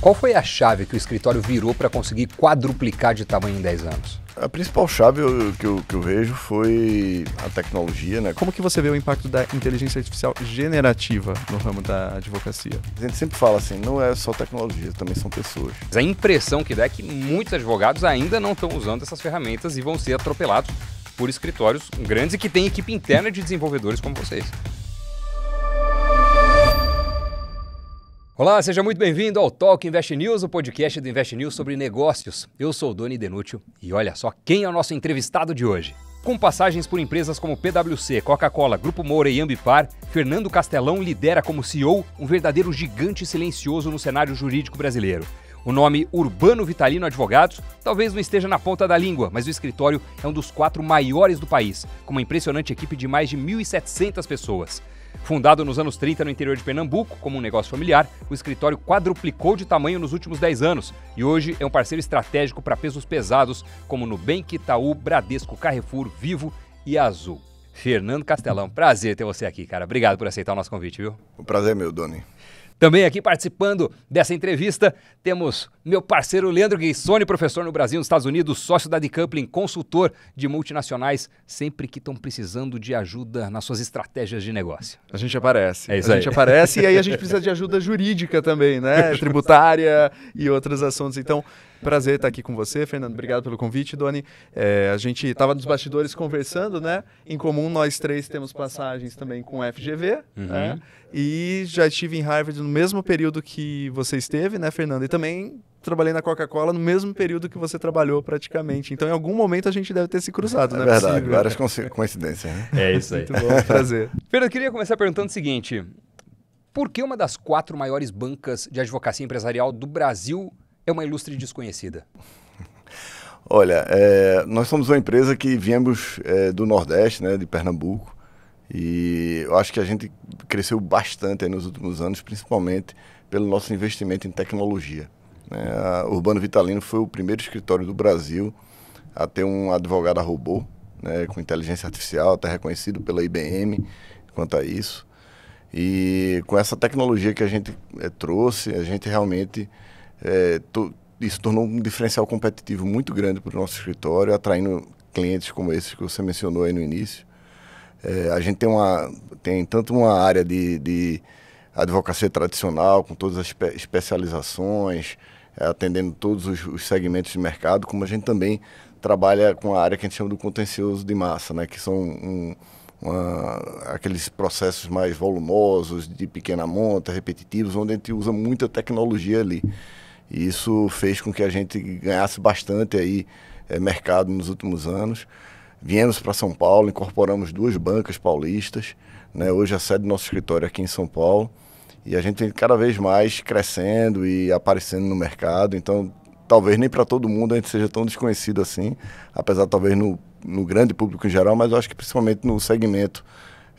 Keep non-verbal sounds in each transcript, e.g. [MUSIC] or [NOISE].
Qual foi a chave que o escritório virou para conseguir quadruplicar de tamanho em 10 anos? A principal chave que eu, que eu, vejo foi a tecnologia, né? Como que você vê o impacto da inteligência artificial generativa no ramo da advocacia? A gente sempre fala assim, não é só tecnologia, também são pessoas. A impressão que dá é que muitos advogados ainda não estão usando essas ferramentas e vão ser atropelados por escritórios grandes e que têm equipe interna de desenvolvedores como vocês. Olá, seja muito bem-vindo ao Talk Invest News, o podcast do Invest News sobre negócios. Eu sou o Doni Denútil e olha só quem é o nosso entrevistado de hoje. Com passagens por empresas como PwC, Coca-Cola, Grupo Moura e Ambipar, Fernando Castelão lidera como CEO um verdadeiro gigante silencioso no cenário jurídico brasileiro. O nome Urbano Vitalino Advogados talvez não esteja na ponta da língua, mas o escritório é um dos quatro maiores do país, com uma impressionante equipe de mais de 1.700 pessoas. Fundado nos anos 30 no interior de Pernambuco como um negócio familiar, o escritório quadruplicou de tamanho nos últimos 10 anos e hoje é um parceiro estratégico para pesos pesados como Nubank, Itaú, Bradesco, Carrefour, Vivo e Azul. Fernando Castelão, prazer ter você aqui, cara. Obrigado por aceitar o nosso convite, viu? O prazer é meu, Doni. Também aqui participando dessa entrevista, temos meu parceiro Leandro Guissoni, professor no Brasil, nos Estados Unidos, sócio da Decoupling, consultor de multinacionais, sempre que estão precisando de ajuda nas suas estratégias de negócio. A gente aparece. É isso a aí. gente aparece e aí a gente precisa de ajuda jurídica também, né? [LAUGHS] Tributária e outros assuntos. Então, Prazer estar aqui com você, Fernando. Obrigado pelo convite, Doni. É, a gente estava nos bastidores conversando, né? Em comum, nós três temos passagens também com FGV, uhum. né? E já estive em Harvard no mesmo período que você esteve, né, Fernando? E também trabalhei na Coca-Cola no mesmo período que você trabalhou praticamente. Então, em algum momento a gente deve ter se cruzado, né? É verdade, é várias coincidências. Né? É isso aí. Muito bom, prazer. [LAUGHS] Fernando, eu queria começar perguntando o seguinte: por que uma das quatro maiores bancas de advocacia empresarial do Brasil é uma ilustre desconhecida? Olha, é, nós somos uma empresa que viemos é, do Nordeste, né, de Pernambuco, e eu acho que a gente cresceu bastante nos últimos anos, principalmente pelo nosso investimento em tecnologia. Né? A Urbano Vitalino foi o primeiro escritório do Brasil a ter um advogado a robô, né, com inteligência artificial, até reconhecido pela IBM quanto a isso. E com essa tecnologia que a gente é, trouxe, a gente realmente é, to, isso tornou um diferencial competitivo muito grande para o nosso escritório, atraindo clientes como esses que você mencionou aí no início. É, a gente tem, uma, tem tanto uma área de, de advocacia tradicional, com todas as espe especializações, é, atendendo todos os, os, segmentos de mercado, como a gente também trabalha com a área que a gente chama do contencioso de massa, né, que são um, uma, aqueles processos mais volumosos, de pequena monta, repetitivos, onde a gente usa muita tecnologia ali. E isso fez com que a gente ganhasse bastante aí é, mercado nos últimos anos. Viemos para São Paulo, incorporamos duas bancas paulistas. Né? Hoje é a sede do nosso escritório é aqui em São Paulo. E a gente tem cada vez mais crescendo e aparecendo no mercado. Então, talvez nem para todo mundo a gente seja tão desconhecido assim, apesar talvez no, no grande público em geral, mas eu acho que principalmente no segmento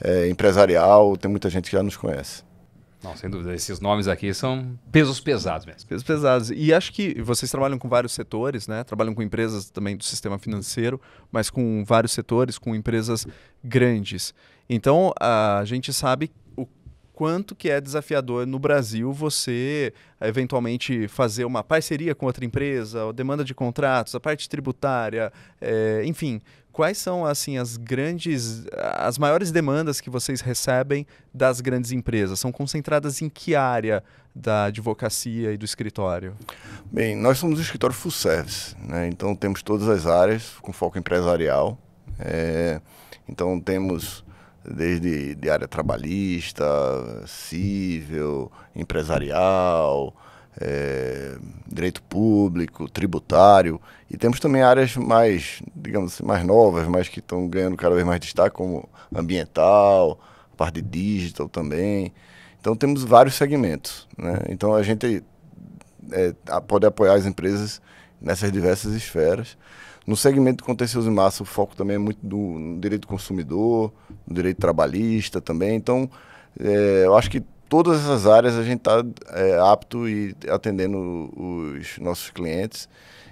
é, empresarial tem muita gente que já nos conhece. Não, sem dúvida. Esses nomes aqui são pesos pesados mesmo. Pesos pesados. E acho que vocês trabalham com vários setores, né? Trabalham com empresas também do sistema financeiro, mas com vários setores, com empresas grandes. Então, a gente sabe o quanto que é desafiador no Brasil você eventualmente fazer uma parceria com outra empresa, a demanda de contratos, a parte tributária, é, enfim, quais são assim as grandes, as maiores demandas que vocês recebem das grandes empresas? São concentradas em que área da advocacia e do escritório? Bem, nós somos um escritório full service, né? então temos todas as áreas com foco empresarial. É, então temos desde de área trabalhista, civil, empresarial, é, direito público, tributário, e temos também áreas mais, digamos assim, mais novas, mas que estão ganhando cada vez mais destaque, como ambiental, a parte de digital também. Então temos vários segmentos. Né? Então a gente é, pode apoiar as empresas nessas diversas esferas. No segmento de contencioso em massa, o foco também é muito do, no direito do consumidor, no direito trabalhista também. Então, é, eu acho que todas essas áreas a gente está é, apto e atendendo os nossos clientes.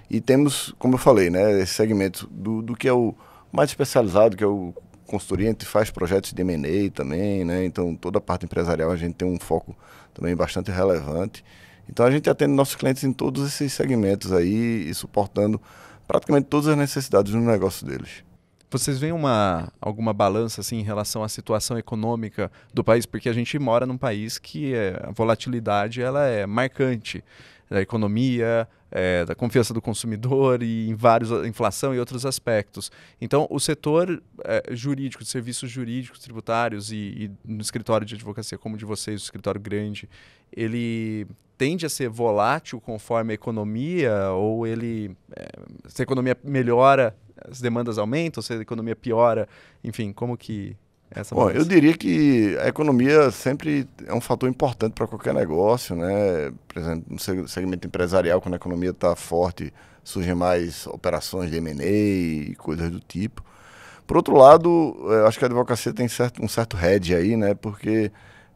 E temos, como eu falei, né, esse segmento do, do que é o mais especializado, que é o consultoria, a gente faz projetos de M&A também, né? Então, toda a parte empresarial a gente tem um foco também bastante relevante. Então, a gente atende nossos clientes em todos esses segmentos aí e suportando praticamente todas as necessidades no negócio deles. Vocês veem uma, alguma balança assim, em relação à situação econômica do país? Porque a gente mora num país que é, a volatilidade ela é marcante da economia, é, da confiança do consumidor e em vários inflação e outros aspectos. Então, o setor é, jurídico, de serviços jurídicos, tributários e, e, no escritório de advocacia como de vocês, o escritório grande, ele tende a ser volátil conforme a economia ou ele é, se a economia melhora as demandas aumentam, se a economia piora, enfim, como que é essa Bom, eu diria que a economia sempre é um fator importante para qualquer negócio, né? Por exemplo, no segmento empresarial, quando a economia está forte, surgem mais operações de M&A e coisas do tipo. Por outro lado, eh, eu acho que a advocacia tem certo, um certo hedge aí, né? Porque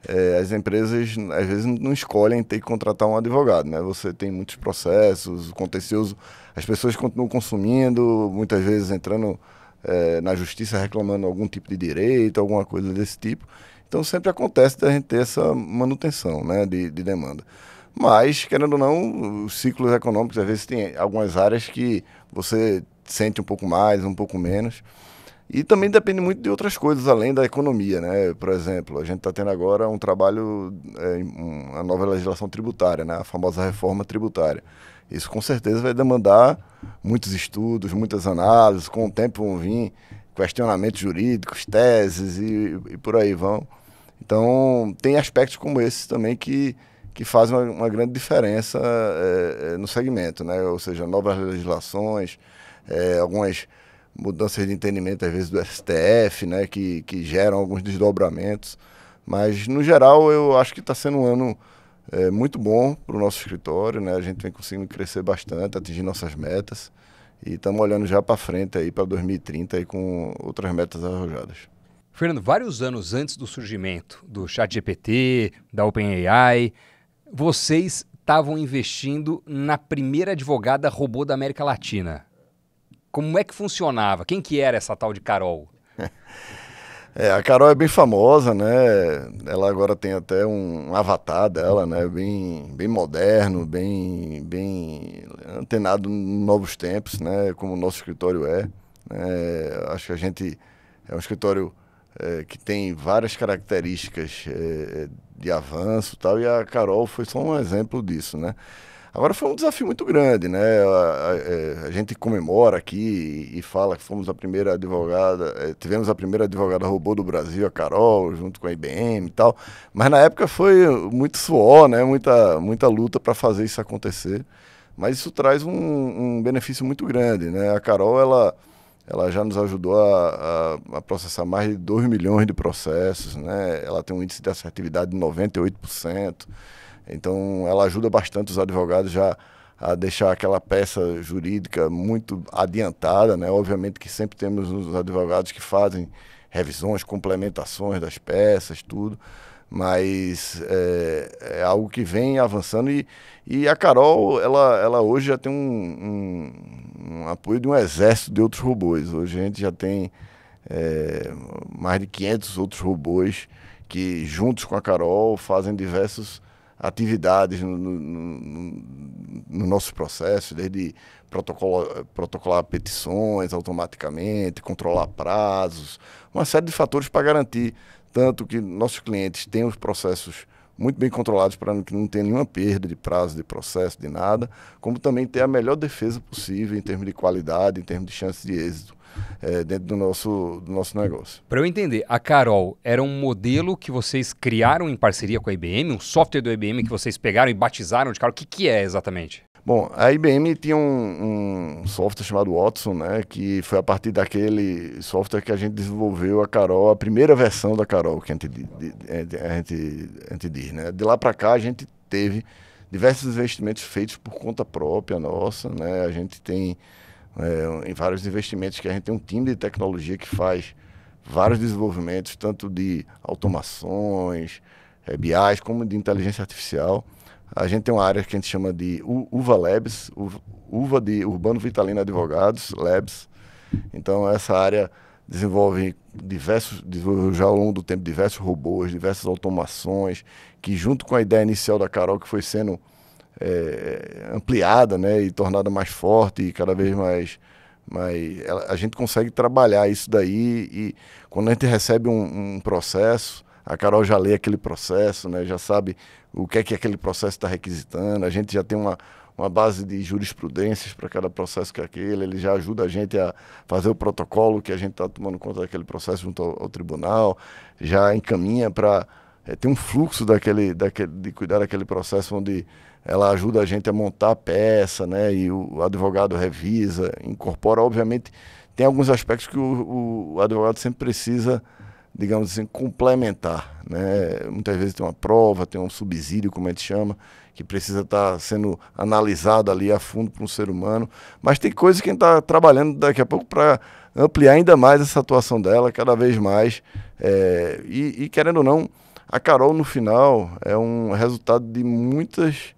é, as empresas às vezes não escolhem ter que contratar um advogado, né? Você tem muitos processos, contencioso, as pessoas continuam consumindo, muitas vezes entrando é, na justiça reclamando algum tipo de direito, alguma coisa desse tipo. Então sempre acontece da gente ter essa manutenção, né, de, de demanda. Mas, querendo ou não, os ciclos econômicos, às vezes tem algumas áreas que você sente um pouco mais, um pouco menos. E também depende muito de outras coisas além da economia, né? Por exemplo, a gente está tendo agora um trabalho, é, a nova legislação tributária, né? a famosa reforma tributária. Isso com certeza vai demandar muitos estudos, muitas análises, com o tempo vão vir questionamentos jurídicos, teses e, e por aí vão. Então, tem aspectos como esses também que, que fazem uma, uma grande diferença é, é no segmento, né? Ou seja, novas legislações, é, algumas mudanças de entendimento, às vezes, do STF, né, que, que geram alguns desdobramentos. Mas, no geral, eu acho que está sendo um ano é, muito bom para o nosso escritório. Né? A gente vem conseguindo crescer bastante, atingir nossas metas. E estamos olhando já para frente aí para 2030 aí com outras metas arrojadas. Fernando, vários anos antes do surgimento do ChatGPT, da OpenAI, vocês estavam investindo na primeira advogada robô da América Latina, como é que funcionava? Quem que era essa tal de Carol? [LAUGHS] É, a Carol é bem famosa, né? Ela agora tem até um avatar dela, né? Bem, bem moderno, bem, bem antenado em novos tempos, né? Como o nosso escritório é. é acho que a gente é um escritório é, que tem várias características é, é, de avanço e tal, e a Carol foi só um exemplo disso, né? Agora foi um desafio muito grande, né? A, a, é, a gente comemora aqui e, fala que fomos a primeira advogada, é, tivemos a primeira advogada robô do Brasil, a Carol, junto com a IBM e tal. Mas na época foi muito suor, né? Muita, muita luta para fazer isso acontecer. Mas isso traz um, um, benefício muito grande, né? A Carol, ela, ela já nos ajudou a, a, a processar mais de 2 milhões de processos, né? Ela tem um índice de assertividade de 98%. Então, ela ajuda bastante os advogados já a deixar aquela peça jurídica muito adiantada, né? Obviamente que sempre temos os advogados que fazem revisões, complementações das peças, tudo, mas é, é algo que vem avançando e, e a Carol, ela, ela hoje já tem um, um, um apoio de um exército de outros robôs. Hoje a gente já tem é, mais de 500 outros robôs que juntos com a Carol fazem diversos atividades no, no, no nosso processo, desde protocolar, protocolar petições automaticamente, controlar prazos, uma série de fatores para garantir tanto que nossos clientes tenham os processos muito bem controlados para que não tenha nenhuma perda de prazo, de processo, de nada, como também ter a melhor defesa possível em termos de qualidade, em termos de chance de êxito é, dentro do nosso, do nosso negócio. Para eu entender, a Carol era um modelo que vocês criaram em parceria com a IBM, um software do IBM que vocês pegaram e batizaram de Carol. O que, que é exatamente? Bom, a IBM tinha um, um, software chamado Watson, né, que foi a partir daquele software que a gente desenvolveu a Carol, a primeira versão da Carol, que a gente, eh, a gente, a gente diz. Né? De lá para cá, a gente teve diversos investimentos feitos por conta própria nossa. Né? A gente tem é, em vários investimentos que a gente tem um time de tecnologia que faz vários desenvolvimentos, tanto de automações, é, BIs, como de inteligência artificial. A gente tem uma área que a gente chama de UVA Labs, UVA de Urbano Vitalino Advogados Labs. Então, essa área desenvolve diversos, já ao longo do tempo, diversos robôs, diversas automações, que junto com a ideia inicial da Carol, que foi sendo é, ampliada né, e tornada mais forte e cada vez mais. Mas a gente consegue trabalhar isso daí e quando a gente recebe um, um processo, a Carol já lê aquele processo, né, já sabe o que é que aquele processo está requisitando, a gente já tem uma, uma base de jurisprudências para cada processo que é aquele, ele já ajuda a gente a fazer o protocolo que a gente está tomando conta daquele processo junto ao, ao tribunal, já encaminha para é, ter um fluxo daquele, daquele, de cuidar daquele processo onde ela ajuda a gente a montar a peça, né? E o advogado revisa, incorpora. Obviamente, tem alguns aspectos que o, o advogado sempre precisa, digamos assim, complementar, né? Muitas vezes tem uma prova, tem um subsídio, como a gente chama, que precisa estar sendo analisado ali a fundo para um ser humano. Mas tem coisas que a gente está trabalhando daqui a pouco para ampliar ainda mais essa atuação dela, cada vez mais. É, e, e querendo ou não, a Carol no final é um resultado de muitas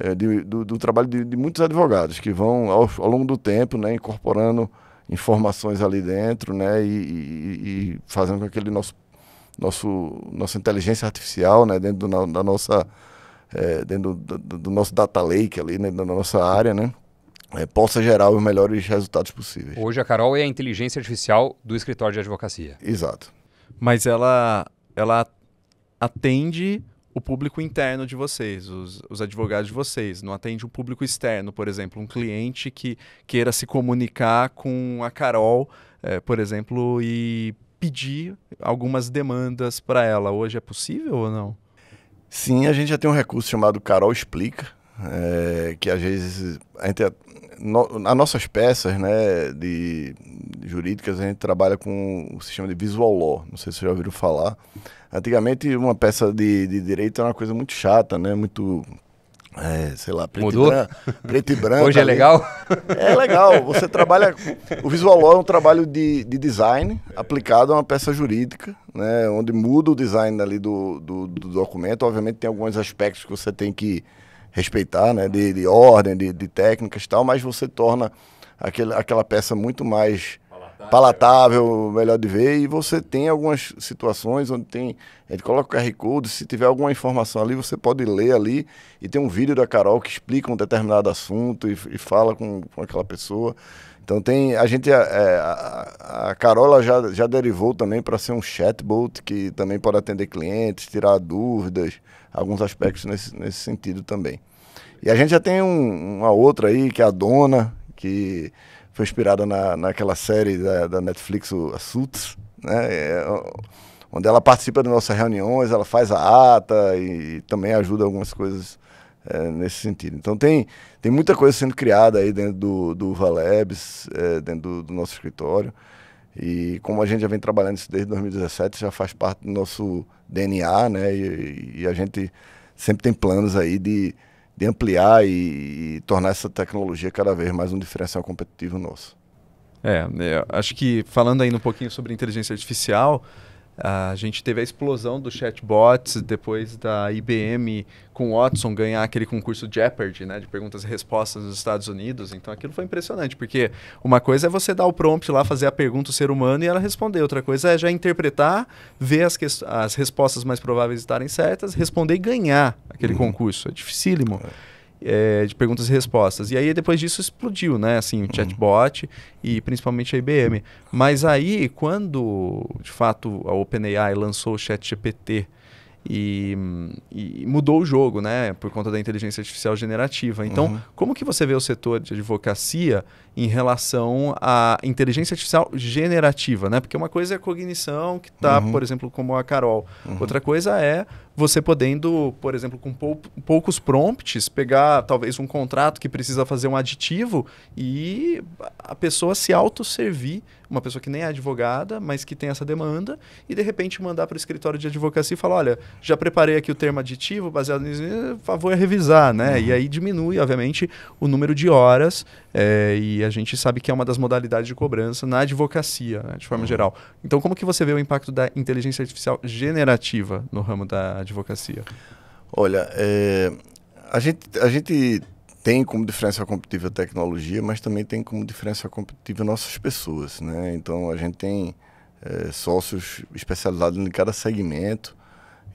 é, de, do, do, trabalho de, de, muitos advogados que vão ao, ao, longo do tempo, né, incorporando informações ali dentro, né, e, e, e fazendo com que aquele nosso, nosso, nossa inteligência artificial, né, dentro do, da nossa é, dentro do, do, do, nosso data lake ali, né, da nossa área, né, é, possa gerar os melhores resultados possíveis. Hoje a Carol é a inteligência artificial do escritório de advocacia. Exato. Mas ela, ela atende o público interno de vocês, os, os, advogados de vocês, não atende o público externo, por exemplo, um cliente que queira se comunicar com a Carol, é, por exemplo, e pedir algumas demandas para ela. Hoje é possível ou não? Sim, a gente já tem um recurso chamado Carol Explica, é, que às vezes a gente, no, nossas peças né, de, de jurídicas a gente trabalha com o sistema de visual law, não sei se vocês já ouviram falar Antigamente, uma peça de, de direito era uma coisa muito chata, né? Muito é, sei lá, preto Mudou? e branco. Preto e [LAUGHS] branco Hoje é ali. legal? É legal. Você trabalha. O Visual Law é um trabalho de, de design aplicado a uma peça jurídica, né? Onde muda o design ali do, do, do documento. Obviamente tem alguns aspectos que você tem que respeitar, né? De, de ordem, de, de técnicas e tal, mas você torna aquele, aquela peça muito mais palatável, melhor de ver. E você tem algumas situações onde tem. Ele coloca o QR Code, se tiver alguma informação ali, você pode ler ali. E tem um vídeo da Carol que explica um determinado assunto e, e fala com, com aquela pessoa. Então tem. A gente. É, é a, a Carola já, já derivou também para ser um chatbot que também pode atender clientes, tirar dúvidas, alguns aspectos nesse, nesse sentido também. E a gente já tem um, uma outra aí, que é a dona, que foi inspirada na, naquela série da, da Netflix, o, Assuntos, Suits, né? É, onde ela participa das nossas reuniões, ela faz a ata e, e também ajuda algumas coisas é, nesse sentido. Então tem, tem muita coisa sendo criada aí dentro do, do Valebs, é, dentro do, do, nosso escritório. E como a gente já vem trabalhando isso desde 2017, já faz parte do nosso DNA, né? E, e a gente sempre tem planos aí de de ampliar e, e tornar essa tecnologia cada vez mais um diferencial competitivo nosso. É, é acho que falando ainda um pouquinho sobre inteligência artificial, a gente teve a explosão do chatbots depois da IBM com Watson ganhar aquele concurso Jeopardy, né, de perguntas e respostas nos Estados Unidos. Então aquilo foi impressionante, porque uma coisa é você dar o prompt lá, fazer a pergunta ao ser humano e ela responder. Outra coisa é já interpretar, ver as, as respostas mais prováveis estarem certas, responder e ganhar aquele uhum. concurso. É dificílimo. É é, de perguntas e respostas. E aí depois disso explodiu, né? Assim, o uhum. chatbot uhum. e principalmente a IBM. Mas aí, quando de fato a OpenAI lançou o ChatGPT e, e, mudou o jogo, né? Por conta da inteligência artificial generativa. Então, uhum. como que você vê o setor de advocacia em relação à inteligência artificial generativa, né? Porque uma coisa é a cognição, que está, uhum. por exemplo, como a Carol. Uhum. Outra coisa é você podendo, por exemplo, com pou, poucos prompts, pegar talvez um contrato que precisa fazer um aditivo e a pessoa se autosservir, uma pessoa que nem é advogada, mas que tem essa demanda, e de repente mandar para o escritório de advocacia e falar: olha, já preparei aqui o termo aditivo baseado nisso, favor é revisar, né? Uhum. E aí diminui, obviamente, o número de horas, é, e a gente sabe que é uma das modalidades de cobrança na advocacia, né, de forma uhum. geral. Então, como que você vê o impacto da inteligência artificial generativa no ramo da advocacia? advocacia? Olha, é, a, gente, a gente tem como diferença competitiva a tecnologia, mas também tem como diferença competitiva nossas pessoas. Né? Então, a gente tem é, sócios especializados em cada segmento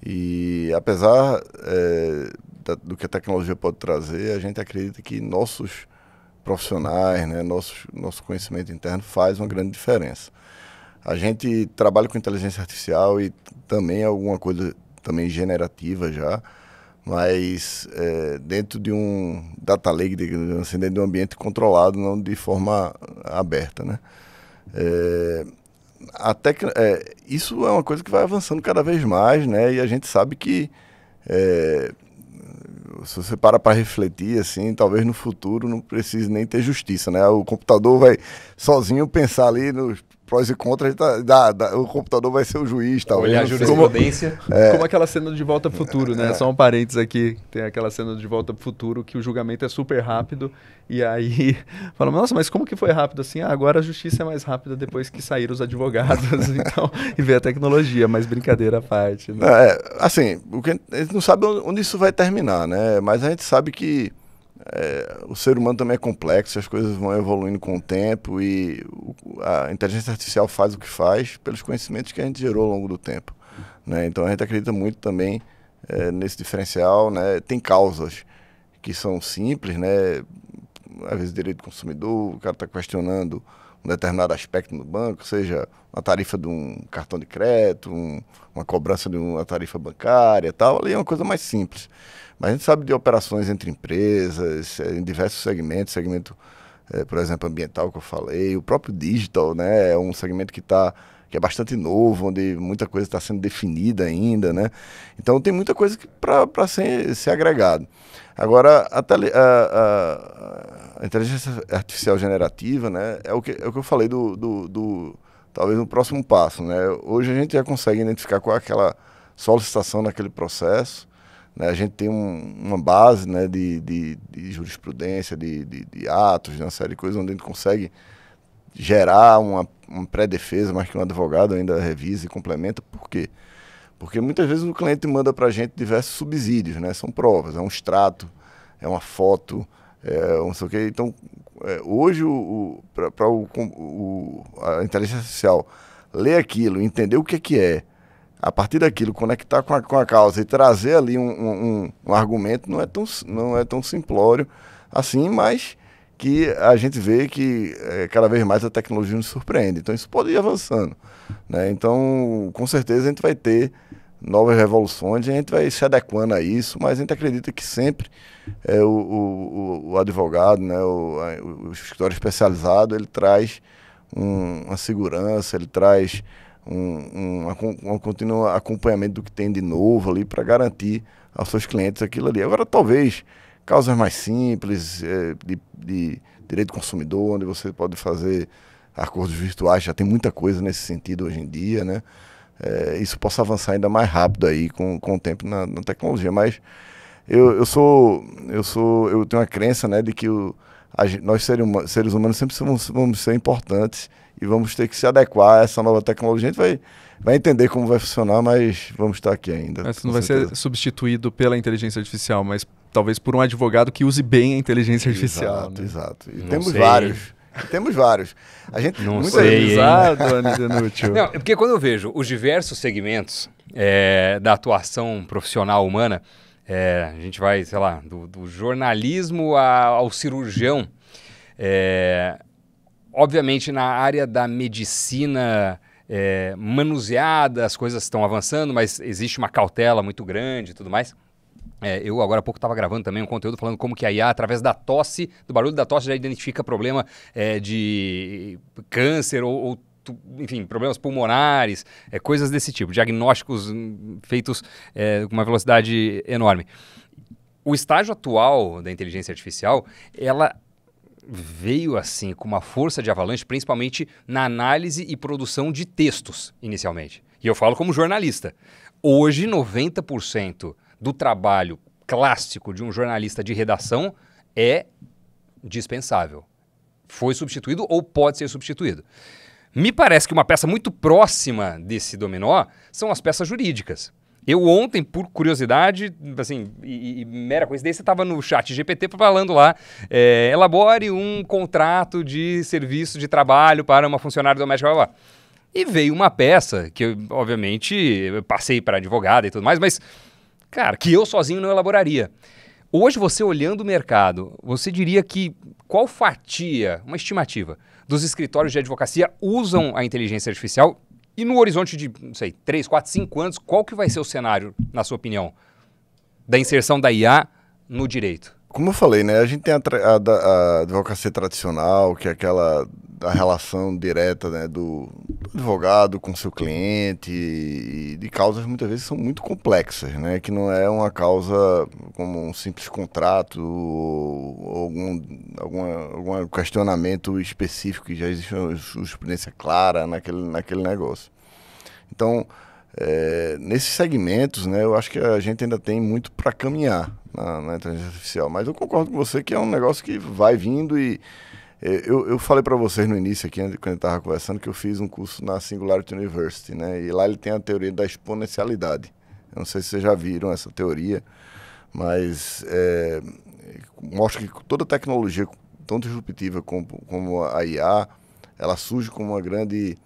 e, apesar é, da, do que a tecnologia pode trazer, a gente acredita que nossos profissionais, né, nosso, nosso conhecimento interno faz uma grande diferença. A gente trabalha com inteligência artificial e também é alguma coisa também generativa já, mas é, dentro de um data lake, digamos assim, dentro de um ambiente controlado, não de forma aberta, né? É, a É, isso é uma coisa que vai avançando cada vez mais, né? E a gente sabe que é, se você para para refletir, assim, talvez no futuro não precise nem ter justiça, né? O computador vai sozinho pensar ali nos prós e contras, tá, o computador vai ser o juiz, tal Olhar a jurisprudência. Como, é. como aquela cena de Volta pro Futuro, né? É. Só um parênteses aqui. Tem aquela cena de Volta pro Futuro que o julgamento é super rápido e aí [LAUGHS] fala, nossa, mas como que foi rápido assim? Ah, agora a justiça é mais rápida depois que saíram os advogados [LAUGHS] então, e ver a tecnologia, mas brincadeira à parte. Né? É, assim, o que a gente não sabe onde isso vai terminar, né? Mas a gente sabe que é, o ser humano também é complexo, as coisas vão evoluindo com o tempo e a inteligência artificial faz o que faz pelos conhecimentos que a gente gerou ao longo do tempo. Né? Então a gente acredita muito também é, nesse diferencial. Né? Tem causas que são simples, né? às vezes direito do consumidor, o cara está questionando um determinado aspecto no banco, seja uma tarifa de um cartão de crédito, um, uma cobrança de uma tarifa bancária tal, ali é uma coisa mais simples. Mas a gente sabe de operações entre empresas, é, em diversos segmentos, segmento, é, por exemplo, ambiental que eu falei, o próprio digital, né? É um segmento que está que é bastante novo, onde muita coisa está sendo definida ainda, né? Então tem muita coisa para ser, ser agregado. Agora, a, tele, a, a, a, inteligência artificial generativa, né? É o que, é o que eu falei do, do, do talvez no próximo passo, né? Hoje a gente já consegue identificar qual é aquela solicitação naquele processo né? A gente tem um, uma base né, de, de, de jurisprudência, de, de, de, atos, de uma série de coisas, onde a gente consegue gerar uma, uma pré-defesa, mas que um advogado ainda revisa e complementa. Por quê? Porque muitas vezes o cliente manda para a gente diversos subsídios, né? são provas, é um extrato, é uma foto, é um não sei o quê. Então, é, hoje, o, para o, o, o, a inteligência social ler aquilo, entender o que é que é, a partir daquilo, conectar com a, com a causa e trazer ali um, um, um argumento não é, tão, não é tão simplório assim, mas que a gente vê que é, cada vez mais a tecnologia nos surpreende. Então isso pode ir avançando. Né? Então, com certeza, a gente vai ter novas revoluções, a gente vai se adequando a isso, mas a gente acredita que sempre é, o, o, o advogado, né, o, a, o escritório especializado, ele traz um, uma segurança, ele traz um, um, um continuo acompanhamento do que tem de novo ali para garantir aos seus clientes aquilo ali. Agora, talvez causas mais simples, é, de, de, direito do consumidor, onde você pode fazer acordos virtuais, já tem muita coisa nesse sentido hoje em dia, né? É, isso possa avançar ainda mais rápido aí com, com o tempo na, na tecnologia, mas eu, eu sou eu sou eu tenho a crença né de que o, a, nós seres humanos, seres humanos sempre vamos, vamos ser importantes e vamos ter que se adequar a essa nova tecnologia. A gente vai, vai entender como vai funcionar, mas vamos estar aqui ainda. Mas não vai certeza. ser substituído pela inteligência artificial, mas talvez por um advogado que use bem a inteligência artificial. Exato, né? exato. E não temos sei. Temos vários. A gente não muito sei, inútil. Não, é porque quando eu vejo os diversos segmentos é, da atuação profissional humana, é, a gente vai, sei lá, do, do jornalismo a, ao cirurgião. É, obviamente, na área da medicina é, manuseada, as coisas estão avançando, mas existe uma cautela muito grande e tudo mais. É, eu agora há pouco estava gravando também um conteúdo falando como que a IA, através da tosse, do barulho da tosse, já identifica problema é, de câncer ou, ou enfim, problemas pulmonares, é, coisas desse tipo, diagnósticos hum, feitos é, com uma velocidade enorme. O estágio atual da inteligência artificial, ela veio assim com uma força de avalanche, principalmente na análise e produção de textos, inicialmente. E eu falo como jornalista. Hoje, 90% do trabalho clássico de um jornalista de redação é dispensável. Foi substituído ou pode ser substituído. Me parece que uma peça muito próxima desse dominó são as peças jurídicas. Eu ontem, por curiosidade, assim, e, e mera coincidência, estava no chat GPT falando lá, é, elabore um contrato de serviço de trabalho para uma funcionária doméstica, blá, blá. E veio uma peça que, eu, obviamente, eu passei para advogada e tudo mais, mas, cara, que eu sozinho não elaboraria. Hoje, você olhando o mercado, você diria que qual fatia, uma estimativa, dos escritórios de advocacia usam a inteligência artificial e no horizonte de, não sei, 3, 4, 5 anos, qual que vai ser o cenário, na sua opinião, da inserção da IA no direito? como eu falei, né? A gente tem a, a, a advocacia tradicional, que é aquela da relação direta né, do, advogado com seu cliente e de causas muitas vezes são muito complexas, né? Que não é uma causa como um simples contrato ou algum, alguma, algum questionamento específico que já existe uma jurisprudência clara naquele, naquele negócio. Então, é, nesses segmentos, né, eu acho que a gente ainda tem muito para caminhar na, na inteligência artificial. Mas eu concordo com você que é um negócio que vai vindo e é, eu, eu falei para vocês no início aqui, quando gente estava conversando, que eu fiz um curso na Singularity University, né? E lá ele tem a teoria da exponencialidade. Eu não sei se vocês já viram essa teoria, mas é, mostra que toda tecnologia tão disruptiva como, como a IA, ela surge como uma grande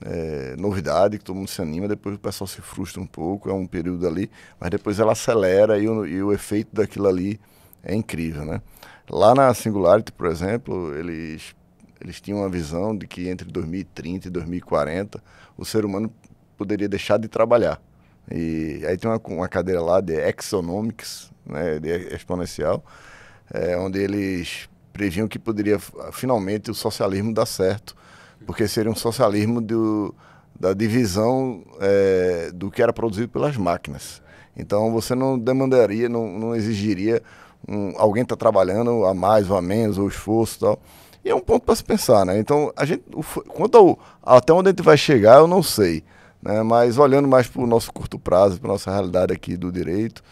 é, novidade, que todo mundo se anima, depois o pessoal se frustra um pouco, é um período ali, mas depois ela acelera e o, e o efeito daquilo ali é incrível, né? Lá na Singularity, por exemplo, eles, eles tinham uma visão de que entre 2030 e 2040 o ser humano poderia deixar de trabalhar. E aí tem uma, uma cadeira lá de Exonomics, né, de exponencial, é, onde eles previam que poderia finalmente o socialismo dar certo porque seria um socialismo do, da divisão é, do que era produzido pelas máquinas. Então você não demandaria, não, não exigiria um, alguém está trabalhando a mais ou a menos, ou esforço e tal. E é um ponto para se pensar, né? Então, a gente, quanto ao, até onde a gente vai chegar, eu não sei. Né? Mas olhando mais para o nosso curto prazo, para a nossa realidade aqui do direito,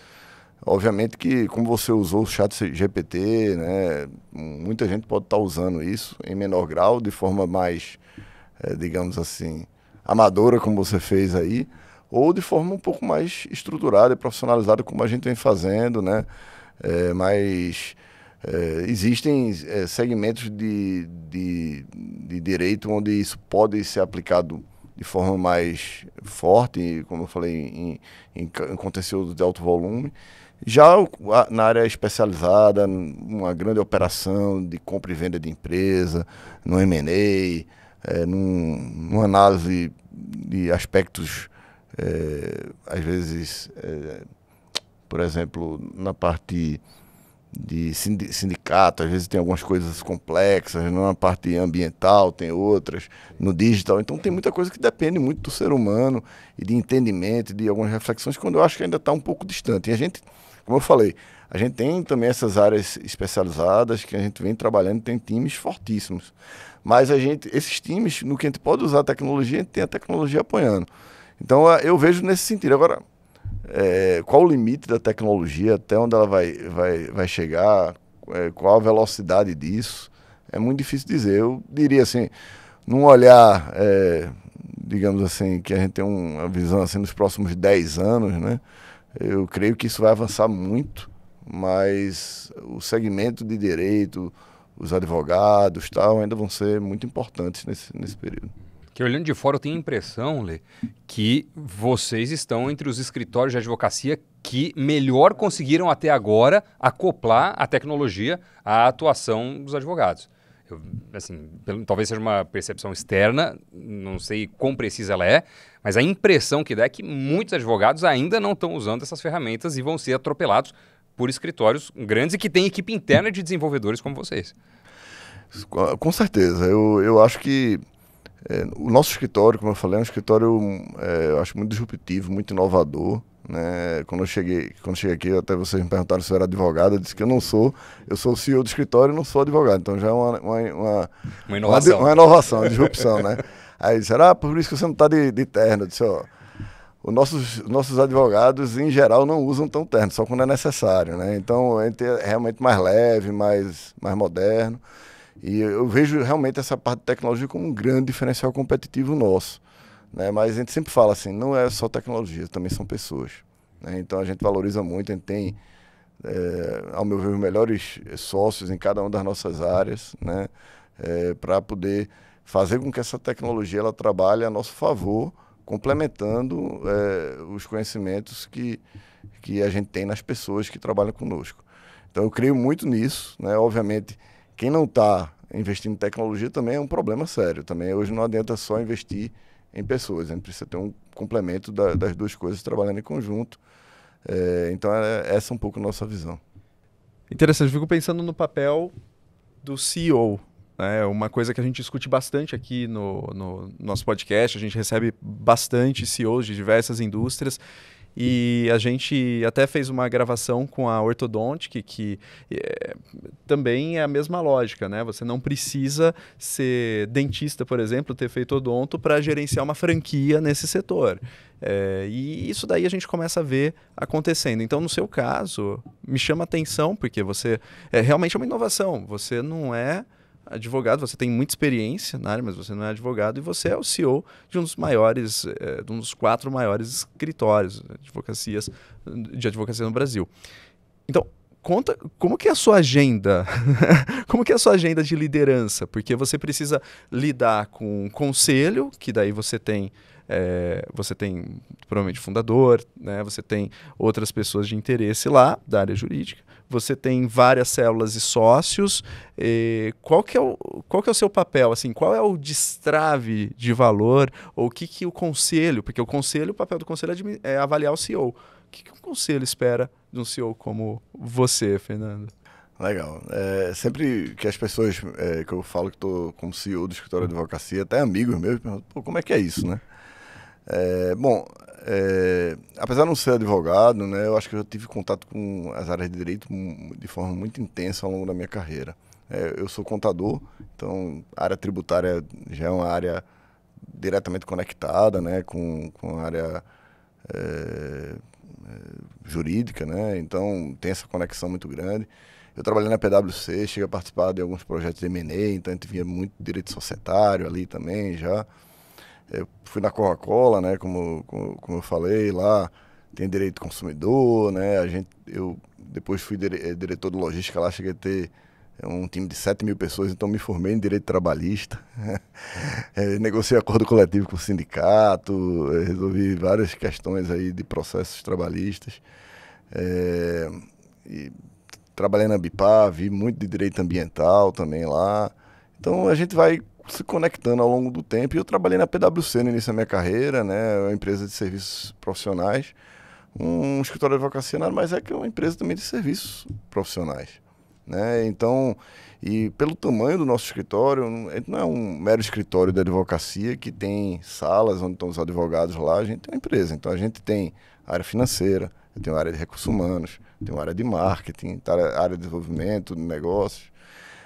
Obviamente que, como você usou o chat GPT, né, muita gente pode estar tá usando isso em menor grau, de forma mais, é, digamos assim, amadora, como você fez aí, ou de forma um pouco mais estruturada e profissionalizada, como a gente vem fazendo, né? É, mas é, existem é, segmentos de, de, de direito onde isso pode ser aplicado de forma mais forte, como eu falei, em, em, em de alto volume. Já na área especializada, uma grande operação de compra e venda de empresa, no M&A, é, num, numa análise de aspectos, é, às vezes, é, por exemplo, na parte de sindicato, às vezes tem algumas coisas complexas, na é parte ambiental tem outras, no digital. Então tem muita coisa que depende muito do ser humano e de entendimento, de algumas reflexões, quando eu acho que ainda está um pouco distante. E a gente, como eu falei, a gente tem também essas áreas especializadas que a gente vem trabalhando, tem times fortíssimos. Mas a gente, esses times, no que a gente pode usar a tecnologia, a gente tem a tecnologia apoiando. Então eu vejo nesse sentido. Agora, é, qual o limite da tecnologia, até onde ela vai, vai, vai chegar, é, qual a velocidade disso, é muito difícil dizer. Eu diria assim, num olhar, é, digamos assim, que a gente tem uma visão assim nos próximos 10 anos, né? Eu creio que isso vai avançar muito, mas o segmento de direito, os advogados, tal, ainda vão ser muito importantes nesse, nesse período que olhando de fora eu tenho a impressão, Lê, que vocês estão entre os escritórios de advocacia que melhor conseguiram até agora acoplar a tecnologia à atuação dos advogados. Eu, assim, pelo, talvez seja uma percepção externa, não sei quão precisa ela é, mas a impressão que dá é que muitos advogados ainda não estão usando essas ferramentas e vão ser atropelados por escritórios grandes e que têm equipe interna de desenvolvedores como vocês. Com certeza. Eu, eu acho que é, o nosso escritório, como eu falei, é um escritório, é, eu acho, muito disruptivo, muito inovador. Né? Quando eu cheguei, quando eu cheguei aqui, até vocês me perguntaram se eu era advogado, eu disse que eu não sou. Eu sou o CEO do escritório e não sou advogado. Então já é uma, uma, uma, uma inovação. Uma, uma inovação, uma disrupção, né? [LAUGHS] Aí será ah, por isso que você não está de, de, terno? Eu disse, ó, os nossos, nossos advogados, em geral, não usam tão terno, só quando é necessário, né? Então, a gente é realmente mais leve, mais, mais moderno. E eu vejo realmente essa parte de tecnologia como um grande diferencial competitivo nosso. Né? Mas a gente sempre fala assim, não é só tecnologia, também são pessoas. Né? Então a gente valoriza muito, a gente tem, é, ao meu ver, os melhores sócios em cada uma das nossas áreas, né? É, eh, para poder fazer com que essa tecnologia ela trabalhe a nosso favor, complementando é, os conhecimentos que, que a gente tem nas pessoas que trabalham conosco. Então eu creio muito nisso, né? Obviamente quem não está investindo em tecnologia também é um problema sério. Também hoje não adianta só investir em pessoas, a gente precisa ter um complemento da, das duas coisas trabalhando em conjunto. É, então, é, essa é um pouco a nossa visão. Interessante, fico pensando no papel do CEO. Né? É uma coisa que a gente discute bastante aqui no, no nosso podcast, a gente recebe bastante CEOs de diversas indústrias e a gente até fez uma gravação com a Ortodontic, que é, também é a mesma lógica, né? Você não precisa ser dentista, por exemplo, ter feito odonto para gerenciar uma franquia nesse setor. É, e isso daí a gente começa a ver acontecendo. Então, no seu caso, me chama atenção, porque você é realmente é uma inovação. Você não é advogado, você tem muita experiência na área, mas você não é advogado e você é o CEO de um dos maiores, é, de um dos quatro maiores escritórios né, de advocacias de advocacia no Brasil. Então, conta como que é a sua agenda, [LAUGHS] como que é a sua agenda de liderança, porque você precisa lidar com um conselho, que daí você tem é, você tem provavelmente fundador, né? você tem outras pessoas de interesse lá da área jurídica, você tem várias células e sócios. E eh, qual, que é o, qual que é o seu papel? Assim, qual é o destrave de valor? Ou o que, que o conselho? Porque o conselho, o papel do conselho é, é avaliar o CEO. O que, que um conselho espera de um CEO como você, Fernando? Legal. É, sempre que as pessoas é, que eu falo que estou como CEO do escritório de advocacia, até amigos meus, perguntam, como é que é isso, né? É, bom, é, apesar de não ser advogado, né, eu acho que eu tive contato com as áreas de direito de forma muito intensa ao longo da minha carreira. É, eu sou contador, então a área tributária já é uma área diretamente conectada né, com, com a área é, é jurídica, né, então tem essa conexão muito grande. Eu trabalhei na PwC, cheguei a participar de alguns projetos de M&A, então a gente via muito direito societário ali também já fui na Coca-Cola, né? Como, como, como, eu falei, lá tem direito consumidor, né? A gente, eu depois fui dire, eh, diretor de logística lá, cheguei a ter eh, um time de 7 mil pessoas, então me formei em direito trabalhista. é, [LAUGHS] negociei acordo coletivo com o sindicato, resolvi várias questões aí de processos trabalhistas. É, e trabalhei na Bipá, vi muito de direito ambiental também lá. Então a gente vai se conectando ao longo do tempo. E eu trabalhei na PwC no início da minha carreira, né? Uma empresa de serviços profissionais. Um, escritório de advocacia nada mais é que uma empresa também de serviços profissionais. Né? Então, e pelo tamanho do nosso escritório, não é um mero escritório de advocacia que tem salas onde estão os advogados lá, a gente tem uma empresa. Então a gente tem área financeira, tem área de recursos humanos, tem área de marketing, tá, área de desenvolvimento de negócios,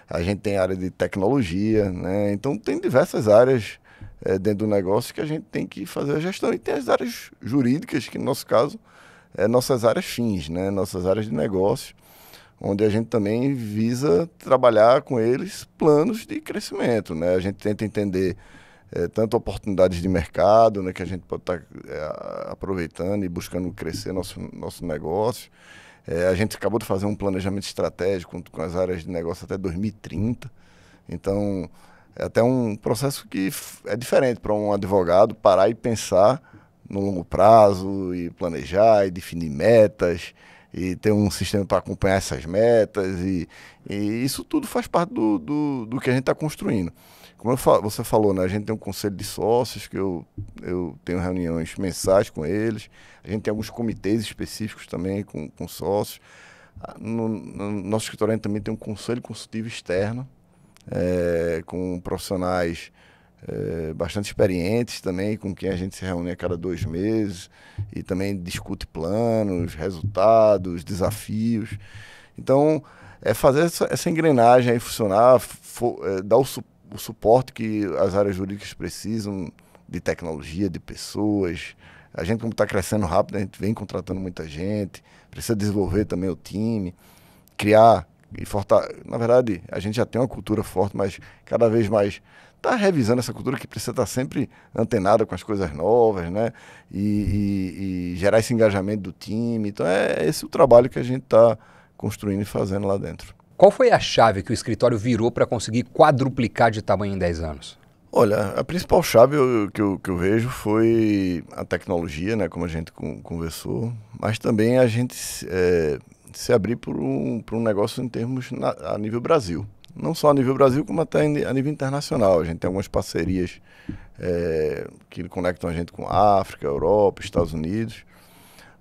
a gente tem área de tecnologia, né? Então tem diversas áreas é, dentro do negócio que a gente tem que fazer a gestão. E tem as áreas jurídicas, que no nosso caso, é nossas áreas fins, né? Nossas áreas de negócio, onde a gente também visa trabalhar com eles planos de crescimento, né? A gente tenta entender é, tanto oportunidades de mercado, né? Que a gente pode estar tá, é, aproveitando e buscando crescer nosso, nosso negócio é, a gente acabou de fazer um planejamento estratégico com as áreas de negócio até 2030. Então, é até um processo que é diferente para um advogado parar e pensar no longo prazo e planejar e definir metas e ter um sistema para acompanhar essas metas e, e, isso tudo faz parte do, do, do que a gente está construindo como eu, você falou, né? A gente tem um conselho de sócios, que eu, eu tenho reuniões mensais com eles. A gente tem alguns comitês específicos também com, com sócios. Ah, no, no nosso escritório também tem um conselho consultivo externo, é, com profissionais é, bastante experientes também, com quem a gente se reúne a cada dois meses e também discute planos, resultados, desafios. Então, é fazer essa, essa engrenagem aí funcionar, for, é, eh, dar o suporte o suporte que as áreas jurídicas precisam de tecnologia, de pessoas. A gente, como está crescendo rápido, a gente vem contratando muita gente, precisa desenvolver também o time, criar e fortalecer. Na verdade, a gente já tem uma cultura forte, mas cada vez mais está revisando essa cultura que precisa estar tá sempre antenada com as coisas novas, né? E, e, e gerar esse engajamento do time. Então, é esse o trabalho que a gente está construindo e fazendo lá dentro. Qual foi a chave que o escritório virou para conseguir quadruplicar de tamanho em 10 anos? Olha, a principal chave que, eu, que eu vejo foi a tecnologia, né, como a gente conversou, mas também a gente é, se abrir para um, um negócio em termos na, a nível Brasil. Não só a nível Brasil, como até a nível internacional. A gente tem algumas parcerias é, que conectam a gente com África, Europa, Estados Unidos.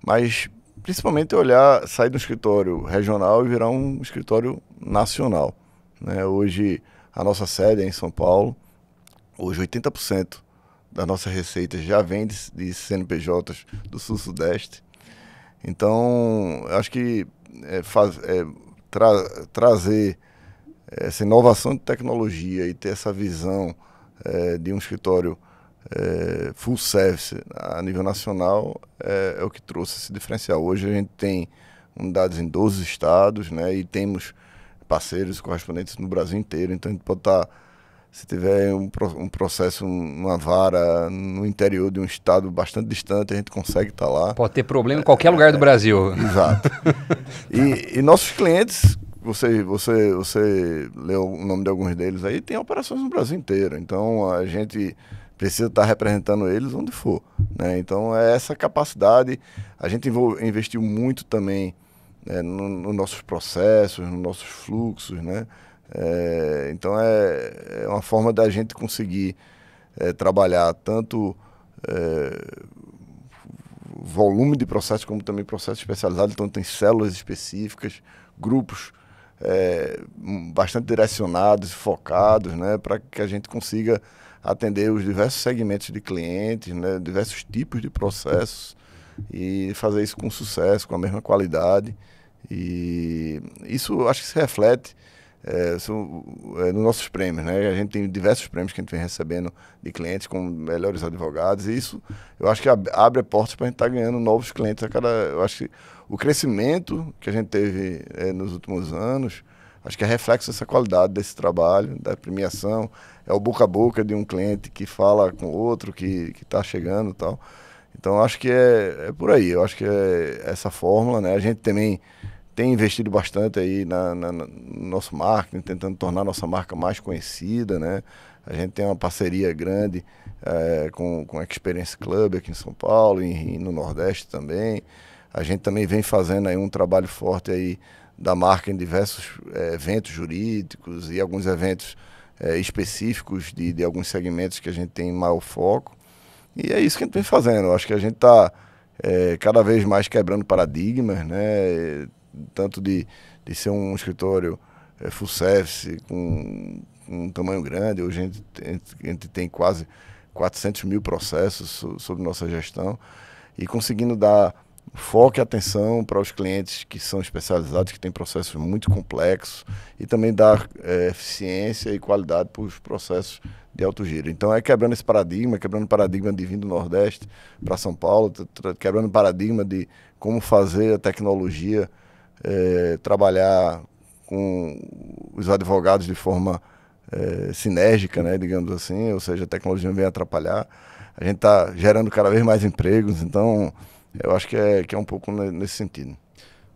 Mas principalmente olhar, sair do escritório regional e virar um escritório nacional. Né? Hoje, a nossa sede é em São Paulo. Hoje, 80% das nossas receitas já vem de, de CNPJs do Sul-Sudeste. Então, acho que é, faz, é, tra, trazer essa inovação de tecnologia e ter essa visão é, de um escritório é, full service a nível nacional é, é, o que trouxe esse diferencial. Hoje a gente tem unidades em 12 estados né, e temos parceiros correspondentes no Brasil inteiro, então a gente pode estar. Tá, se tiver um, um, processo, uma vara no interior de um estado bastante distante, a gente consegue estar tá lá. Pode ter problema em qualquer é, lugar do Brasil. [LAUGHS] Exato. e, e nossos clientes, você, você, você leu o nome de alguns deles aí, tem operações no Brasil inteiro. Então a gente precisa estar representando eles onde for. Né? Então, é essa capacidade. A gente investiu muito também né, nos no nossos processos, nos nossos fluxos. Né? É, então, é, é, uma forma da gente conseguir é, trabalhar tanto é, volume de processos, como também processos especializados. Então, tem células específicas, grupos é, bastante direcionados, focados, né, para que a gente consiga atender os diversos segmentos de clientes, né, diversos tipos de processos e fazer isso com sucesso, com a mesma qualidade. E isso acho que se reflete é, é, nos nossos prêmios. Né? A gente tem diversos prêmios que a gente vem recebendo de clientes com melhores advogados, e isso eu acho que abre portas para a gente estar tá ganhando novos clientes. A cada, eu acho que o crescimento que a gente teve é, nos últimos anos Acho que é reflexo dessa qualidade desse trabalho, da premiação, é o boca a boca de um cliente que fala com outro, que está chegando e tal. Então acho que é, é, por aí, eu acho que é essa fórmula, né? A gente também tem investido bastante aí na, na, no nosso marketing, tentando tornar nossa marca mais conhecida, né? A gente tem uma parceria grande é, com, com a Experience Club aqui em São Paulo e, e no Nordeste também. A gente também vem fazendo aí um trabalho forte aí da marca em diversos é, eventos jurídicos e alguns eventos é, específicos de, de alguns segmentos que a gente tem maior foco. E é isso que a gente vem fazendo. Eu acho que a gente está é, eh, cada vez mais quebrando paradigmas, né? tanto de, de ser um escritório é, full service com, com um tamanho grande. Hoje a gente, a gente, tem quase 400 mil processos sobre sob nossa gestão e conseguindo dar foque a atenção para os clientes que são especializados, que têm processos muito complexos e também dar é, eficiência e qualidade para os processos de alto giro. Então é quebrando esse paradigma, é quebrando o paradigma de vir do Nordeste para São Paulo, quebrando o paradigma de como fazer a tecnologia é, trabalhar com os advogados de forma é, sinérgica, né, digamos assim, ou seja, a tecnologia não vem atrapalhar. A gente está gerando cada vez mais empregos, então eu acho que é, que é um pouco nesse sentido.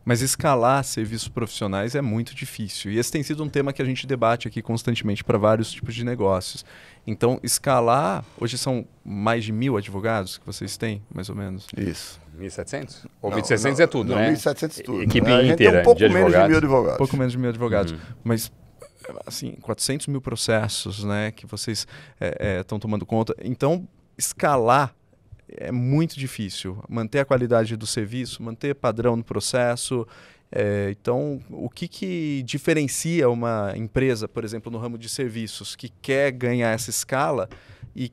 Mas escalar serviços profissionais é muito difícil. E esse tem sido um tema que a gente debate aqui constantemente para vários tipos de negócios. Então, escalar, hoje são mais de mil advogados que vocês têm, mais ou menos? Isso. 1.700? Ou 1.700 é tudo, não, né? 1.700 é tudo. Equipe né? inteira. um pouco de menos de mil advogados. Um pouco menos de mil advogados. Uhum. Mas assim 400 mil processos né que vocês estão eh, eh, é, é, tomando conta então escalar é muito difícil manter a qualidade do serviço, manter padrão no processo. É, então, o que, que diferencia uma empresa, por exemplo, no ramo de serviços, que quer ganhar essa escala e